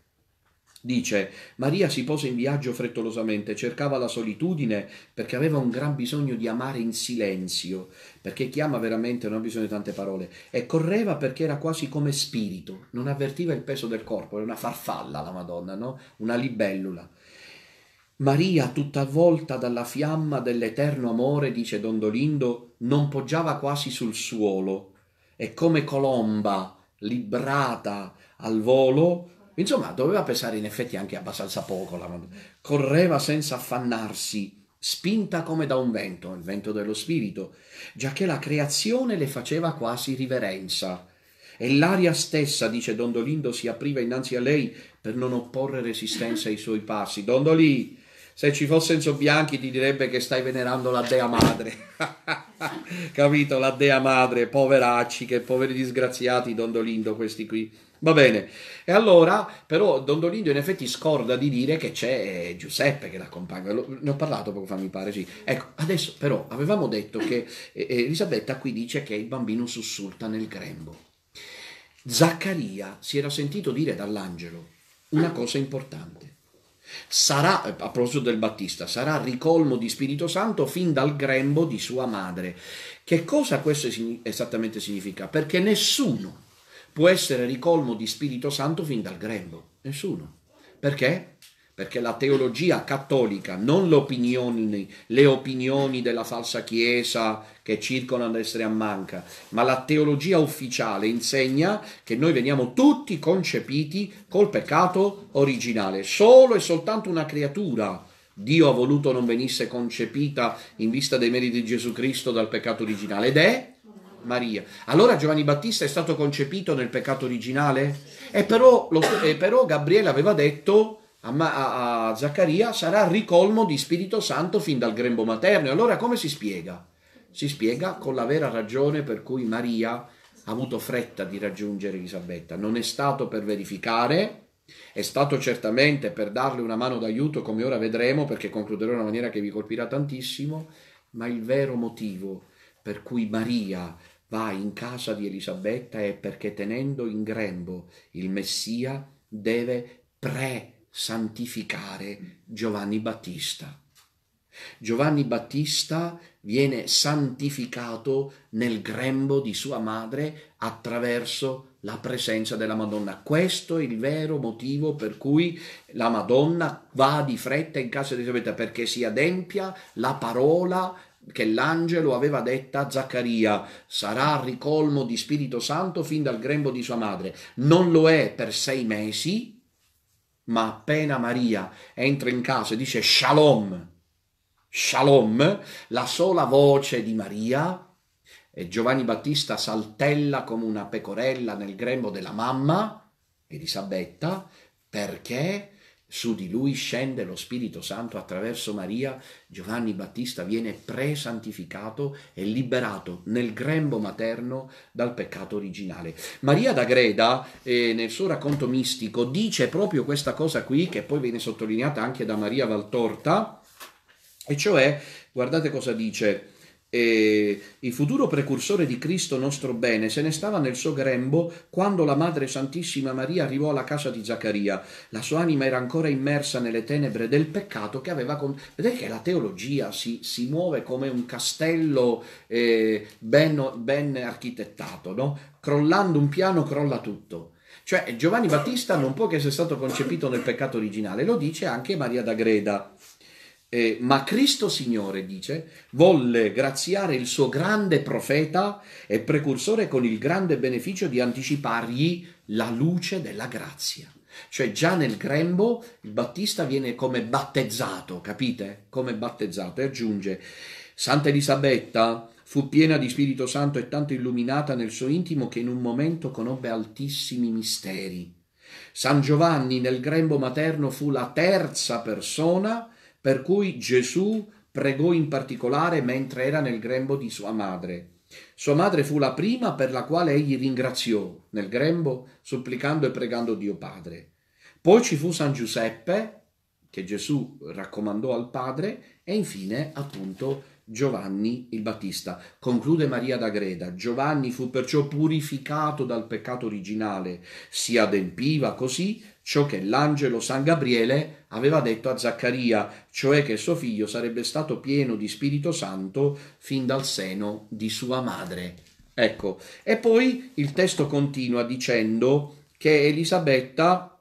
Dice, Maria si pose in viaggio frettolosamente, cercava la solitudine perché aveva un gran bisogno di amare in silenzio, perché chi ama veramente non ha bisogno di tante parole, e correva perché era quasi come spirito, non avvertiva il peso del corpo, era una farfalla la Madonna, no? una libellula. Maria, tutta avvolta dalla fiamma dell'eterno amore, dice Dondolindo, non poggiava quasi sul suolo e come colomba librata al volo, insomma doveva pesare in effetti anche abbastanza poco, la... correva senza affannarsi, spinta come da un vento, il vento dello spirito, giacché la creazione le faceva quasi riverenza. E l'aria stessa, dice Dondolindo, si apriva innanzi a lei per non opporre resistenza ai suoi passi. Dondolì, se ci fosse Enzo Bianchi ti direbbe che stai venerando la dea madre. Capito? La dea madre, poveracci, che poveri disgraziati Dondolindo questi qui. Va bene. E allora, però, Dondolindo in effetti scorda di dire che c'è Giuseppe che l'accompagna. Ne ho parlato poco fa, mi pare, sì. Ecco, adesso però avevamo detto che eh, eh, Elisabetta qui dice che il bambino sussulta nel grembo. Zaccaria si era sentito dire dall'angelo una cosa importante sarà, eh, a proposito del Battista, sarà ricolmo di Spirito Santo fin dal grembo di sua madre. Che cosa questo esattamente significa? Perché nessuno può essere ricolmo di Spirito Santo fin dal grembo, nessuno. Perché? perché la teologia cattolica, non opinioni, le opinioni della falsa chiesa che circolano ad essere a manca, ma la teologia ufficiale insegna che noi veniamo tutti concepiti col peccato originale, solo e soltanto una creatura. Dio ha voluto non venisse concepita in vista dei meriti di Gesù Cristo dal peccato originale ed è Maria. Allora Giovanni Battista è stato concepito nel peccato originale? E però, lo, e però Gabriele aveva detto a, Ma- a Zaccaria sarà ricolmo di Spirito Santo fin dal grembo materno. E Allora come si spiega? Si spiega con la vera ragione per cui Maria ha avuto fretta di raggiungere Elisabetta. Non è stato per verificare, è stato certamente per darle una mano d'aiuto, come ora vedremo, perché concluderò in una maniera che vi colpirà tantissimo, ma il vero motivo per cui Maria va in casa di Elisabetta è perché tenendo in grembo il Messia deve pre santificare Giovanni Battista. Giovanni Battista viene santificato nel grembo di sua madre attraverso la presenza della Madonna. Questo è il vero motivo per cui la Madonna va di fretta in casa di Elisabetta, perché si adempia la parola che l'angelo aveva detta a Zaccaria, sarà ricolmo di Spirito Santo fin dal grembo di sua madre. Non lo è per sei mesi, ma appena Maria entra in casa e dice Shalom, Shalom, la sola voce di Maria e Giovanni Battista saltella come una pecorella nel grembo della mamma Elisabetta perché su di lui scende lo Spirito Santo attraverso Maria, Giovanni Battista viene presantificato e liberato nel grembo materno dal peccato originale. Maria da Greda, eh, nel suo racconto mistico, dice proprio questa cosa qui, che poi viene sottolineata anche da Maria Valtorta, e cioè, guardate cosa dice eh, il futuro precursore di Cristo nostro bene se ne stava nel suo grembo quando la Madre Santissima Maria arrivò alla casa di Zaccaria. La sua anima era ancora immersa nelle tenebre del peccato che aveva... Con... Vedete che la teologia si, si muove come un castello eh, ben, ben architettato, no? Crollando un piano crolla tutto. Cioè Giovanni Battista non può che essere stato concepito nel peccato originale, lo dice anche Maria da Greda. Eh, ma Cristo Signore, dice, volle graziare il suo grande profeta e precursore con il grande beneficio di anticipargli la luce della grazia. Cioè già nel grembo il Battista viene come battezzato, capite? Come battezzato. E aggiunge, Santa Elisabetta fu piena di Spirito Santo e tanto illuminata nel suo intimo che in un momento conobbe altissimi misteri. San Giovanni nel grembo materno fu la terza persona per cui Gesù pregò in particolare mentre era nel grembo di sua madre. Sua madre fu la prima per la quale egli ringraziò nel grembo, supplicando e pregando Dio Padre. Poi ci fu San Giuseppe, che Gesù raccomandò al Padre, e infine appunto Giovanni il Battista. Conclude Maria da Greda, Giovanni fu perciò purificato dal peccato originale, si adempiva così ciò che l'angelo San Gabriele aveva detto a Zaccaria, cioè che suo figlio sarebbe stato pieno di Spirito Santo fin dal seno di sua madre. Ecco, e poi il testo continua dicendo che Elisabetta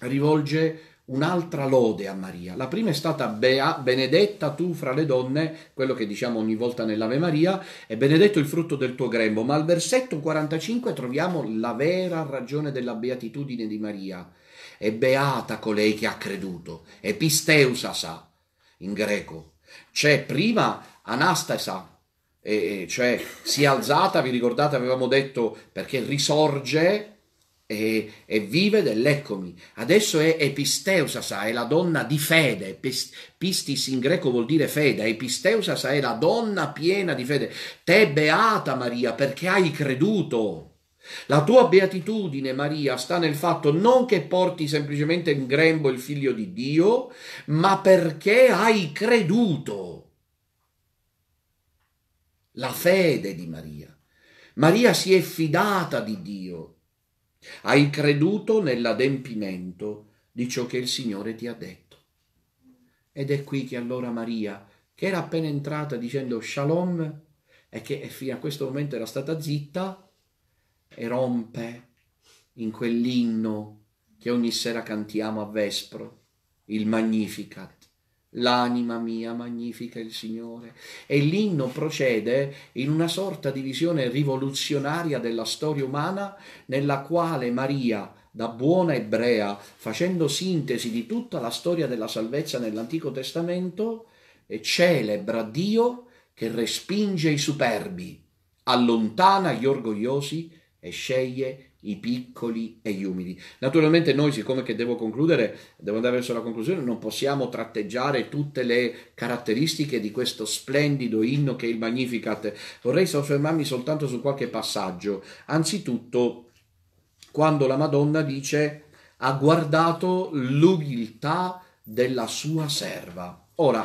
rivolge un'altra lode a Maria. La prima è stata Bea, benedetta tu fra le donne, quello che diciamo ogni volta nell'Ave Maria, e benedetto il frutto del tuo grembo. Ma al versetto 45 troviamo la vera ragione della beatitudine di Maria. È beata colei che ha creduto, episteusa sa, in greco. C'è prima anastasa, e cioè si è alzata, vi ricordate avevamo detto perché risorge e, e, vive dell'eccomi. Adesso è episteusasa, è la donna di fede. Pistis in greco vuol dire fede. Episteusasa è la donna piena di fede. Te beata Maria, perché hai creduto. La tua beatitudine, Maria, sta nel fatto non che porti semplicemente in grembo il figlio di Dio, ma perché hai creduto. La fede di Maria. Maria si è fidata di Dio hai creduto nell'adempimento di ciò che il Signore ti ha detto. Ed è qui che allora Maria, che era appena entrata dicendo shalom e che fino a questo momento era stata zitta, e rompe in quell'inno che ogni sera cantiamo a vespro, il Magnificat L'anima mia magnifica il Signore. E l'inno procede in una sorta di visione rivoluzionaria della storia umana nella quale Maria, da buona ebrea, facendo sintesi di tutta la storia della salvezza nell'Antico Testamento, eh, celebra Dio che respinge i superbi, allontana gli orgogliosi e sceglie i piccoli e gli umili. Naturalmente noi, siccome che devo concludere, devo andare verso la conclusione, non possiamo tratteggiare tutte le caratteristiche di questo splendido inno che è il Magnificat. Vorrei soffermarmi soltanto su qualche passaggio. Anzitutto, quando la Madonna dice ha guardato l'umiltà della sua serva. Ora,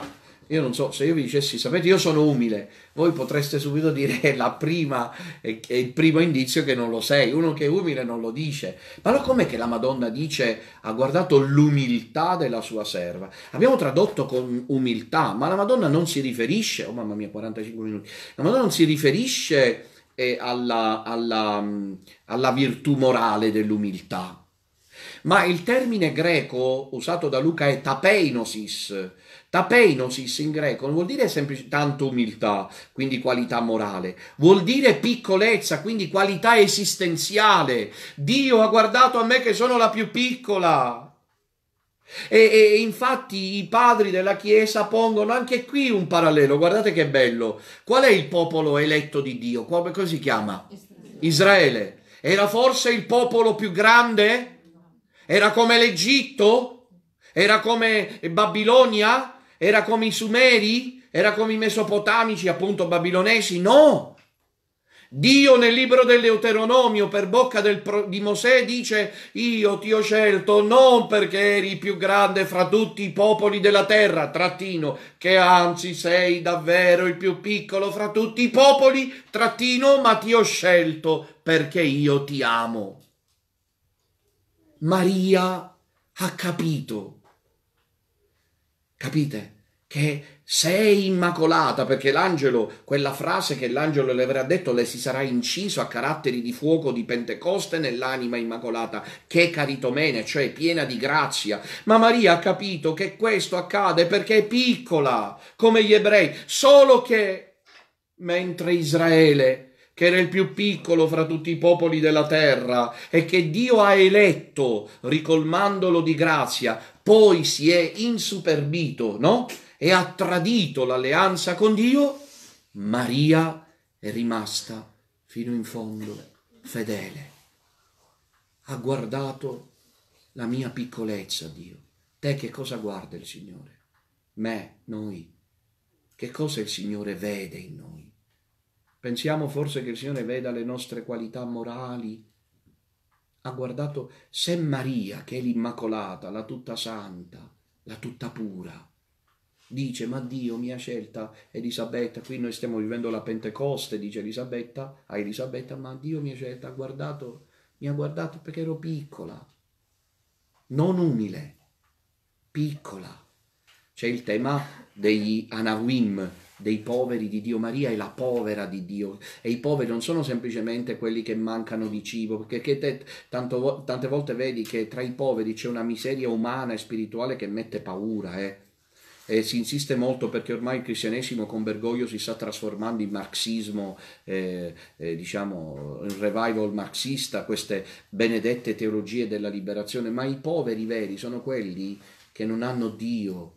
io non so, se io vi dicessi, sapete, io sono umile, voi potreste subito dire è, la prima, è, il primo indizio che non lo sei, uno che è umile non lo dice. Ma allora com'è che la Madonna dice ha guardato l'umiltà della sua serva? Abbiamo tradotto con umiltà, ma la Madonna non si riferisce, oh mamma mia, 45 minuti, la Madonna non si riferisce eh, alla, alla, mm, alla virtù morale dell'umiltà. Ma il termine greco usato da Luca è tapeinosis, Tapeinosis in greco non vuol dire semplicemente tanto umiltà, quindi qualità morale, vuol dire piccolezza, quindi qualità esistenziale. Dio ha guardato a me che sono la più piccola. E, e, infatti i padri della Chiesa pongono anche qui un parallelo, guardate che bello. Qual è il popolo eletto di Dio? Come si chiama? Israele. Era forse il popolo più grande? Era come l'Egitto? Era come Babilonia? Era come i Sumeri? Era come i Mesopotamici, appunto babilonesi? No! Dio nel libro del Deuteronomio per bocca del, di Mosè dice io ti ho scelto non perché eri più grande fra tutti i popoli della terra, trattino, che anzi sei davvero il più piccolo fra tutti i popoli, trattino, ma ti ho scelto perché io ti amo. Maria ha capito Capite? Che sei immacolata perché l'angelo, quella frase che l'angelo le avrà detto, le si sarà inciso a caratteri di fuoco di Pentecoste nell'anima immacolata, che caritomene, cioè piena di grazia. Ma Maria ha capito che questo accade perché è piccola, come gli ebrei, solo che mentre Israele che era il più piccolo fra tutti i popoli della terra e che Dio ha eletto ricolmandolo di grazia, poi si è insuperbito, no? E ha tradito l'alleanza con Dio, Maria è rimasta fino in fondo fedele. Ha guardato la mia piccolezza, Dio. Te che cosa guarda il Signore? Me, noi. Che cosa il Signore vede in noi? Pensiamo forse che il Signore veda le nostre qualità morali, ha guardato se Maria, che è l'Immacolata, la tutta santa, la tutta pura. Dice, ma Dio mia scelta Elisabetta, qui noi stiamo vivendo la Pentecoste, dice Elisabetta, a Elisabetta, ma Dio mia scelta, ha guardato, mi ha guardato perché ero piccola, non umile, piccola. C'è il tema degli Anawim, dei poveri di Dio, Maria è la povera di Dio e i poveri non sono semplicemente quelli che mancano di cibo, perché te, tanto, tante volte vedi che tra i poveri c'è una miseria umana e spirituale che mette paura. Eh. E si insiste molto perché ormai il cristianesimo con Bergoglio si sta trasformando in marxismo, eh, eh, diciamo, in revival marxista, queste benedette teologie della liberazione, ma i poveri veri sono quelli che non hanno Dio,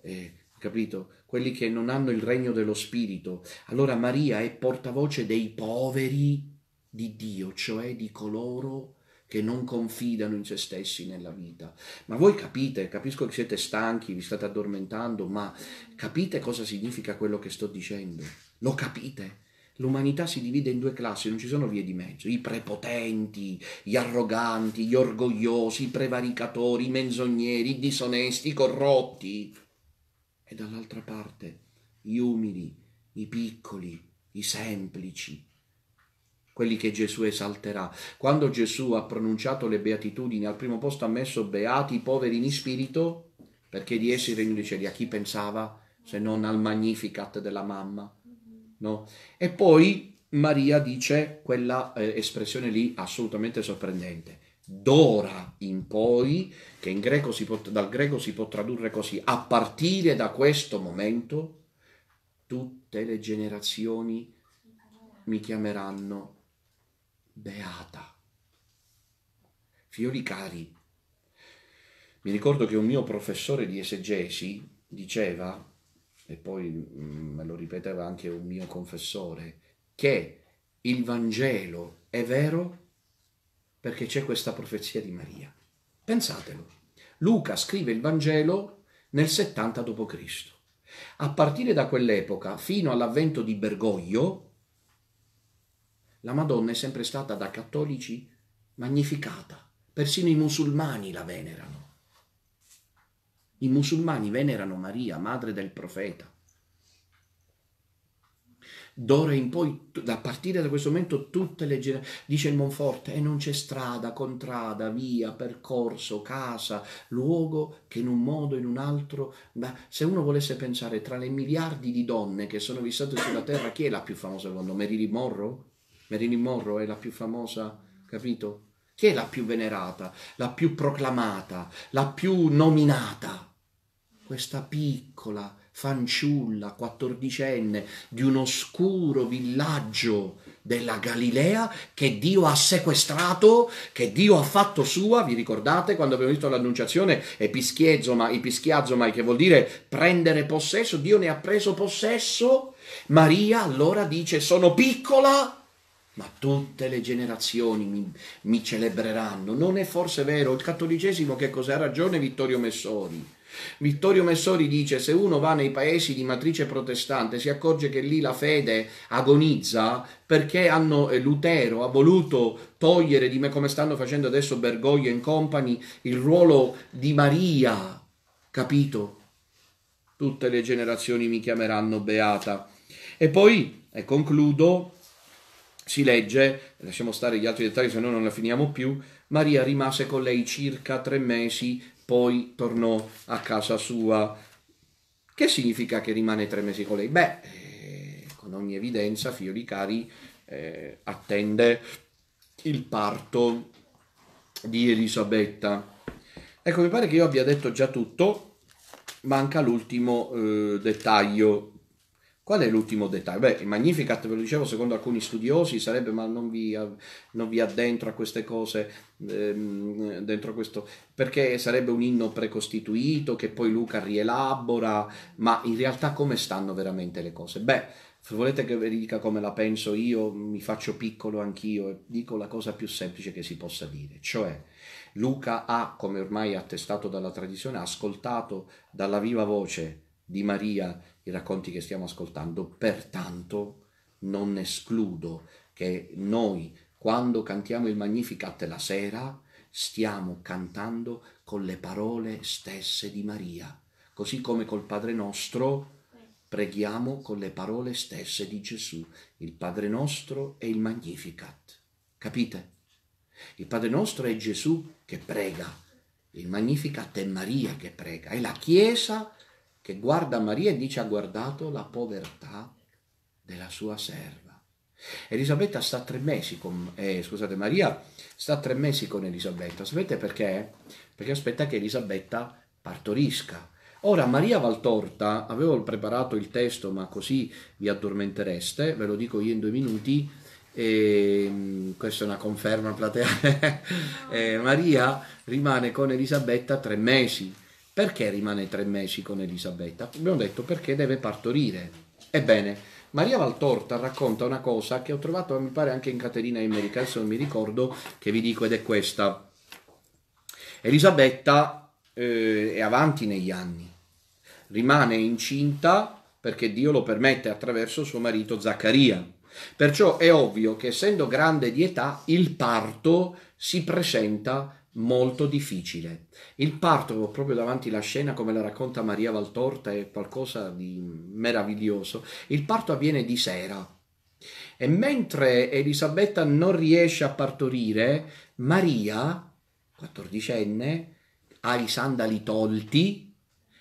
eh, capito? quelli che non hanno il regno dello Spirito. Allora Maria è portavoce dei poveri di Dio, cioè di coloro che non confidano in se stessi nella vita. Ma voi capite, capisco che siete stanchi, vi state addormentando, ma capite cosa significa quello che sto dicendo? Lo capite? L'umanità si divide in due classi, non ci sono vie di mezzo, i prepotenti, gli arroganti, gli orgogliosi, i prevaricatori, i menzogneri, i disonesti, i corrotti e dall'altra parte gli umili, i piccoli, i semplici, quelli che Gesù esalterà. Quando Gesù ha pronunciato le beatitudini, al primo posto ha messo beati i poveri in spirito, perché di essi il regno dei cieli. A chi pensava se non al magnificat della mamma? No? E poi Maria dice quella eh, espressione lì assolutamente sorprendente. D'ora in poi che greco può, dal greco si può tradurre così, a partire da questo momento tutte le generazioni mi chiameranno beata. Fiori cari, mi ricordo che un mio professore di esegesi diceva, e poi mm, me lo ripeteva anche un mio confessore, che il Vangelo è vero perché c'è questa profezia di Maria. Pensatelo. Luca scrive il Vangelo nel 70 d.C. A partire da quell'epoca, fino all'avvento di Bergoglio, la Madonna è sempre stata da cattolici magnificata, persino i musulmani la venerano. I musulmani venerano Maria, madre del profeta. D'ora in poi, a partire da questo momento, tutte le generazioni, dice il Monforte, e non c'è strada, contrada, via, percorso, casa, luogo che in un modo, o in un altro, Ma se uno volesse pensare tra le miliardi di donne che sono vissute sulla terra, chi è la più famosa secondo Marilyn Morro? Marilyn Morro è la più famosa, capito? Chi è la più venerata, la più proclamata, la più nominata? Questa piccola fanciulla, quattordicenne, di un oscuro villaggio della Galilea che Dio ha sequestrato, che Dio ha fatto sua. Vi ricordate quando abbiamo visto l'annunciazione e pischiezoma, i pischiazomai, che vuol dire prendere possesso? Dio ne ha preso possesso. Maria allora dice: Sono piccola. Ma tutte le generazioni mi, mi celebreranno. Non è forse vero? Il cattolicesimo che cos'è? Ha ragione Vittorio Messori Vittorio Messori dice: Se uno va nei paesi di matrice protestante si accorge che lì la fede agonizza perché hanno, eh, Lutero ha voluto togliere di me, come stanno facendo adesso Bergoglio e compagni il ruolo di Maria. Capito? Tutte le generazioni mi chiameranno beata. E poi, e concludo, si legge, lasciamo stare gli altri dettagli, se no non la finiamo più. Maria rimase con lei circa tre mesi poi tornò a casa sua. Che significa che rimane tre mesi con lei? Beh, eh, con ogni evidenza, Fiori Cari eh, attende il parto di Elisabetta. Ecco, mi pare che io abbia detto già tutto, manca l'ultimo eh, dettaglio Qual è l'ultimo dettaglio? Beh, il Magnificat, ve lo dicevo, secondo alcuni studiosi sarebbe, ma non vi, non vi addentro a queste cose, ehm, dentro questo, perché sarebbe un inno precostituito che poi Luca rielabora, ma in realtà come stanno veramente le cose? Beh, se volete che vi dica come la penso io, mi faccio piccolo anch'io e dico la cosa più semplice che si possa dire, cioè Luca ha, come ormai attestato dalla tradizione, ascoltato dalla viva voce di Maria i racconti che stiamo ascoltando, pertanto non escludo che noi quando cantiamo il Magnificat la sera stiamo cantando con le parole stesse di Maria, così come col Padre nostro preghiamo con le parole stesse di Gesù, il Padre nostro e il Magnificat. Capite? Il Padre nostro è Gesù che prega, il Magnificat è Maria che prega, è la Chiesa che prega che guarda Maria e dice ha guardato la povertà della sua serva. Elisabetta sta tre mesi con, eh, scusate, Maria sta tre mesi con Elisabetta. Sapete perché? Perché aspetta che Elisabetta partorisca. Ora, Maria Valtorta, avevo preparato il testo, ma così vi addormentereste, ve lo dico io in due minuti, e, ehm, questa è una conferma plateale. eh, Maria rimane con Elisabetta tre mesi perché rimane tre mesi con Elisabetta? Abbiamo detto perché deve partorire. Ebbene, Maria Valtorta racconta una cosa che ho trovato, mi pare, anche in Caterina Emerica, adesso non mi ricordo, che vi dico ed è questa. Elisabetta eh, è avanti negli anni, rimane incinta perché Dio lo permette attraverso suo marito Zaccaria. Perciò è ovvio che essendo grande di età, il parto si presenta molto difficile. Il parto proprio davanti alla scena, come la racconta Maria Valtorta, è qualcosa di meraviglioso. Il parto avviene di sera e mentre Elisabetta non riesce a partorire, Maria, quattordicenne, ha i sandali tolti,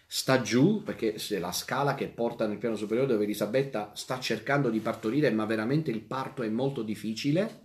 sta giù, perché se la scala che porta nel piano superiore dove Elisabetta sta cercando di partorire, ma veramente il parto è molto difficile,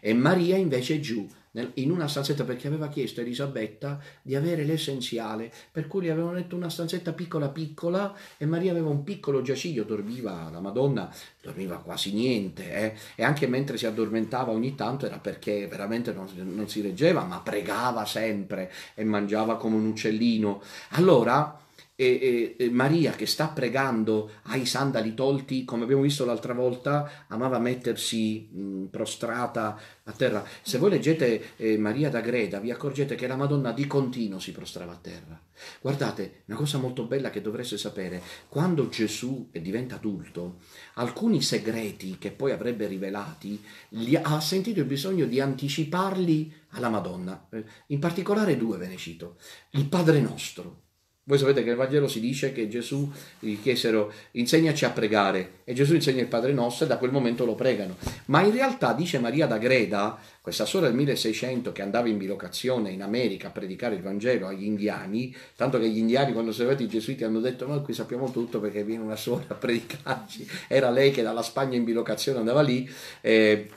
e Maria invece è giù in una stanzetta perché aveva chiesto a Elisabetta di avere l'essenziale, per cui gli avevano detto una stanzetta piccola piccola e Maria aveva un piccolo giaciglio, dormiva la Madonna, dormiva quasi niente eh? e anche mentre si addormentava ogni tanto era perché veramente non, non si reggeva ma pregava sempre e mangiava come un uccellino. Allora e, e, Maria che sta pregando ai sandali tolti, come abbiamo visto l'altra volta, amava mettersi mh, prostrata a terra. Se voi leggete eh, Maria da Greda, vi accorgete che la Madonna di continuo si prostrava a terra. Guardate, una cosa molto bella che dovreste sapere, quando Gesù diventa adulto, alcuni segreti che poi avrebbe rivelati, li ha sentito il bisogno di anticiparli alla Madonna. Eh, in particolare due ve ne cito. Il Padre nostro voi sapete che nel Vangelo si dice che Gesù gli eh, chiesero insegnaci a pregare e Gesù insegna il Padre nostro e da quel momento lo pregano. Ma in realtà dice Maria da Greda, questa sora del 1600 che andava in bilocazione in America a predicare il Vangelo agli indiani, tanto che gli indiani quando sono arrivati i gesuiti hanno detto noi qui sappiamo tutto perché viene una suora a predicarci, era lei che dalla Spagna in bilocazione andava lì. Eh,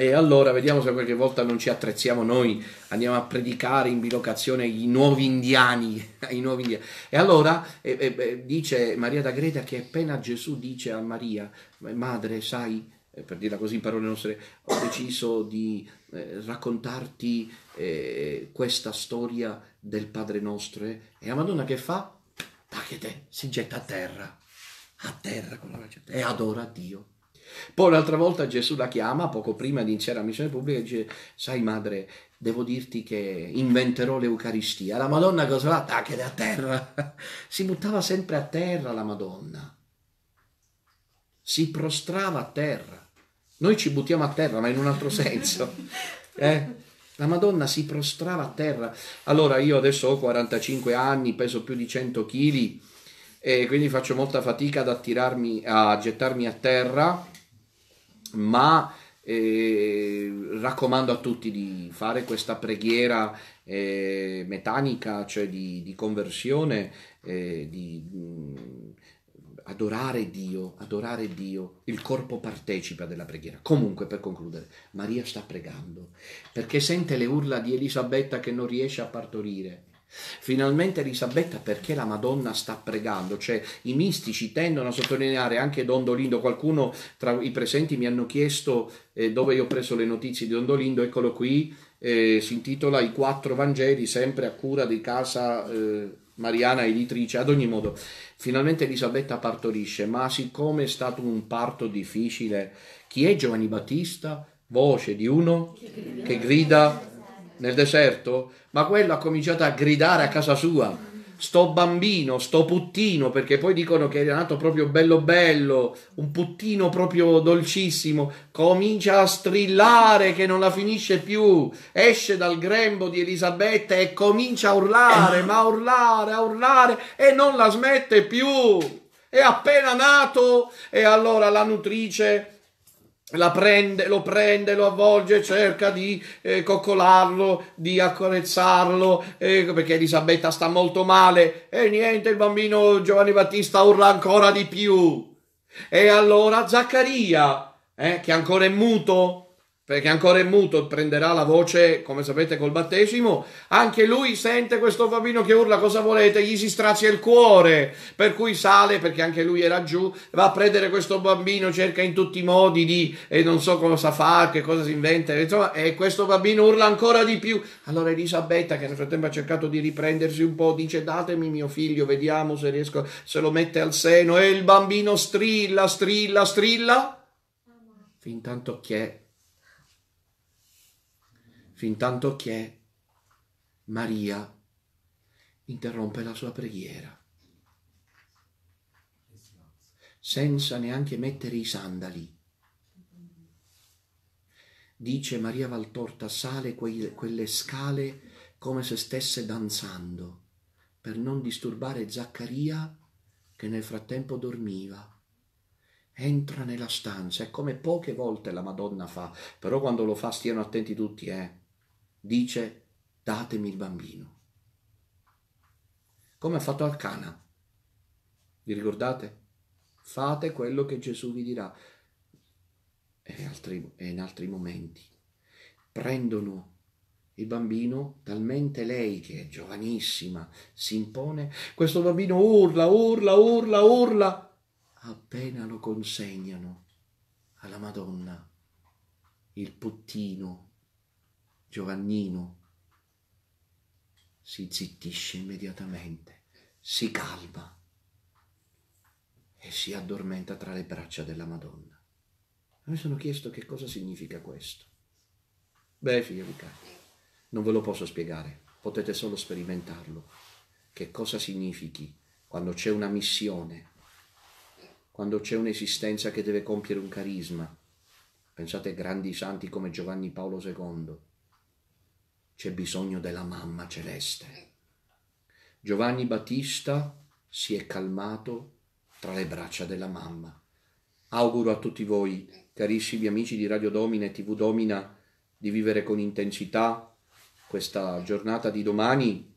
e allora vediamo se qualche volta non ci attrezziamo noi, andiamo a predicare in bilocazione i nuovi indiani. I nuovi indiani. E allora eh, eh, dice Maria da Greta che appena Gesù dice a Maria, madre, sai, eh, per dirla così in parole nostre, ho deciso di eh, raccontarti eh, questa storia del Padre nostro. Eh, e la Madonna che fa? Tacchete, si getta a terra, a terra con la ragazza e adora Dio. Poi un'altra volta Gesù la chiama, poco prima di iniziare la missione pubblica, e dice, sai madre, devo dirti che inventerò l'Eucaristia. La Madonna cosa fa? Tacchete a terra. Si buttava sempre a terra la Madonna. Si prostrava a terra. Noi ci buttiamo a terra, ma in un altro senso. Eh? La Madonna si prostrava a terra. Allora io adesso ho 45 anni, peso più di 100 kg e quindi faccio molta fatica ad attirarmi, a gettarmi a terra ma eh, raccomando a tutti di fare questa preghiera eh, metanica, cioè di, di conversione, eh, di, di mm, adorare Dio, adorare Dio, il corpo partecipa della preghiera. Comunque, per concludere, Maria sta pregando perché sente le urla di Elisabetta che non riesce a partorire Finalmente Elisabetta perché la Madonna sta pregando, cioè i mistici tendono a sottolineare anche Don Dolindo, qualcuno tra i presenti mi hanno chiesto eh, dove io ho preso le notizie di Don Dolindo, eccolo qui, eh, si intitola I quattro Vangeli sempre a cura di casa eh, Mariana editrice, ad ogni modo finalmente Elisabetta partorisce, ma siccome è stato un parto difficile, chi è Giovanni Battista? Voce di uno che grida nel deserto, ma quello ha cominciato a gridare a casa sua. Sto bambino, sto puttino, perché poi dicono che era nato proprio bello bello, un puttino proprio dolcissimo, comincia a strillare che non la finisce più, esce dal grembo di Elisabetta e comincia a urlare, ma a urlare, a urlare e non la smette più. È appena nato e allora la nutrice la prende, lo prende, lo avvolge, cerca di eh, coccolarlo, di accarezzarlo, eh, perché Elisabetta sta molto male e niente, il bambino Giovanni Battista urla ancora di più. E allora Zaccaria, eh, che ancora è muto, perché ancora è muto, prenderà la voce, come sapete, col battesimo, anche lui sente questo bambino che urla cosa volete, gli si strazia il cuore, per cui sale, perché anche lui era giù, va a prendere questo bambino, cerca in tutti i modi di, e non so cosa fa, che cosa si inventa, insomma, e questo bambino urla ancora di più. Allora Elisabetta, che nel frattempo ha cercato di riprendersi un po', dice datemi mio figlio, vediamo se riesco, se lo mette al seno, e il bambino strilla, strilla, strilla, fin tanto che fin tanto che Maria interrompe la sua preghiera senza neanche mettere i sandali. Dice Maria Valtorta, sale quei, quelle scale come se stesse danzando, per non disturbare Zaccaria che nel frattempo dormiva. Entra nella stanza, è come poche volte la Madonna fa, però quando lo fa stiano attenti tutti, eh dice datemi il bambino. Come ha fatto Alcana? Vi ricordate? Fate quello che Gesù vi dirà. E, altri, in altri momenti prendono il bambino, talmente lei che è giovanissima si impone, questo bambino urla, urla, urla, urla, appena lo consegnano alla Madonna, il puttino Giovannino si zittisce immediatamente, si calma e si addormenta tra le braccia della Madonna. Mi sono chiesto che cosa significa questo. Beh, figlio di cari, non ve lo posso spiegare, potete solo sperimentarlo. Che cosa significhi quando c'è una missione, quando c'è un'esistenza che deve compiere un carisma. Pensate a grandi santi come Giovanni Paolo II, c'è bisogno della mamma celeste. Giovanni Battista si è calmato tra le braccia della mamma. Auguro a tutti voi, carissimi amici di Radio Domina e TV Domina, di vivere con intensità questa giornata di domani.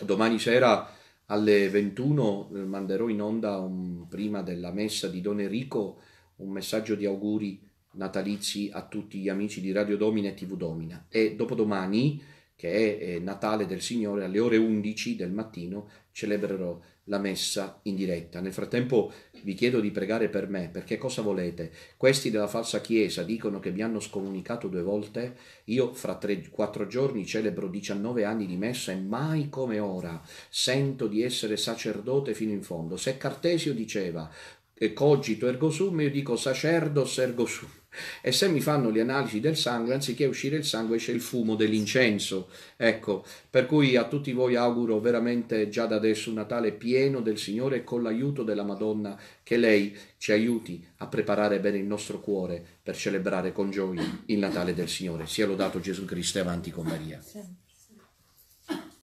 Domani sera alle 21 eh, manderò in onda, un, prima della messa di Don Enrico, un messaggio di auguri natalizi a tutti gli amici di Radio Domina e TV Domina e dopodomani, che è eh, Natale del Signore, alle ore 11 del mattino celebrerò la messa in diretta. Nel frattempo vi chiedo di pregare per me, perché cosa volete? Questi della falsa chiesa dicono che mi hanno scomunicato due volte, io fra tre, quattro giorni celebro 19 anni di messa e mai come ora sento di essere sacerdote fino in fondo. Se Cartesio diceva cogito ergo sum, io dico sacerdos ergo sum. E se mi fanno le analisi del sangue, anziché uscire il sangue c'è il fumo dell'incenso. Ecco, per cui a tutti voi auguro veramente già da adesso un Natale pieno del Signore con l'aiuto della Madonna che lei ci aiuti a preparare bene il nostro cuore per celebrare con gioia il Natale del Signore. Sia lodato Gesù Cristo e avanti con Maria.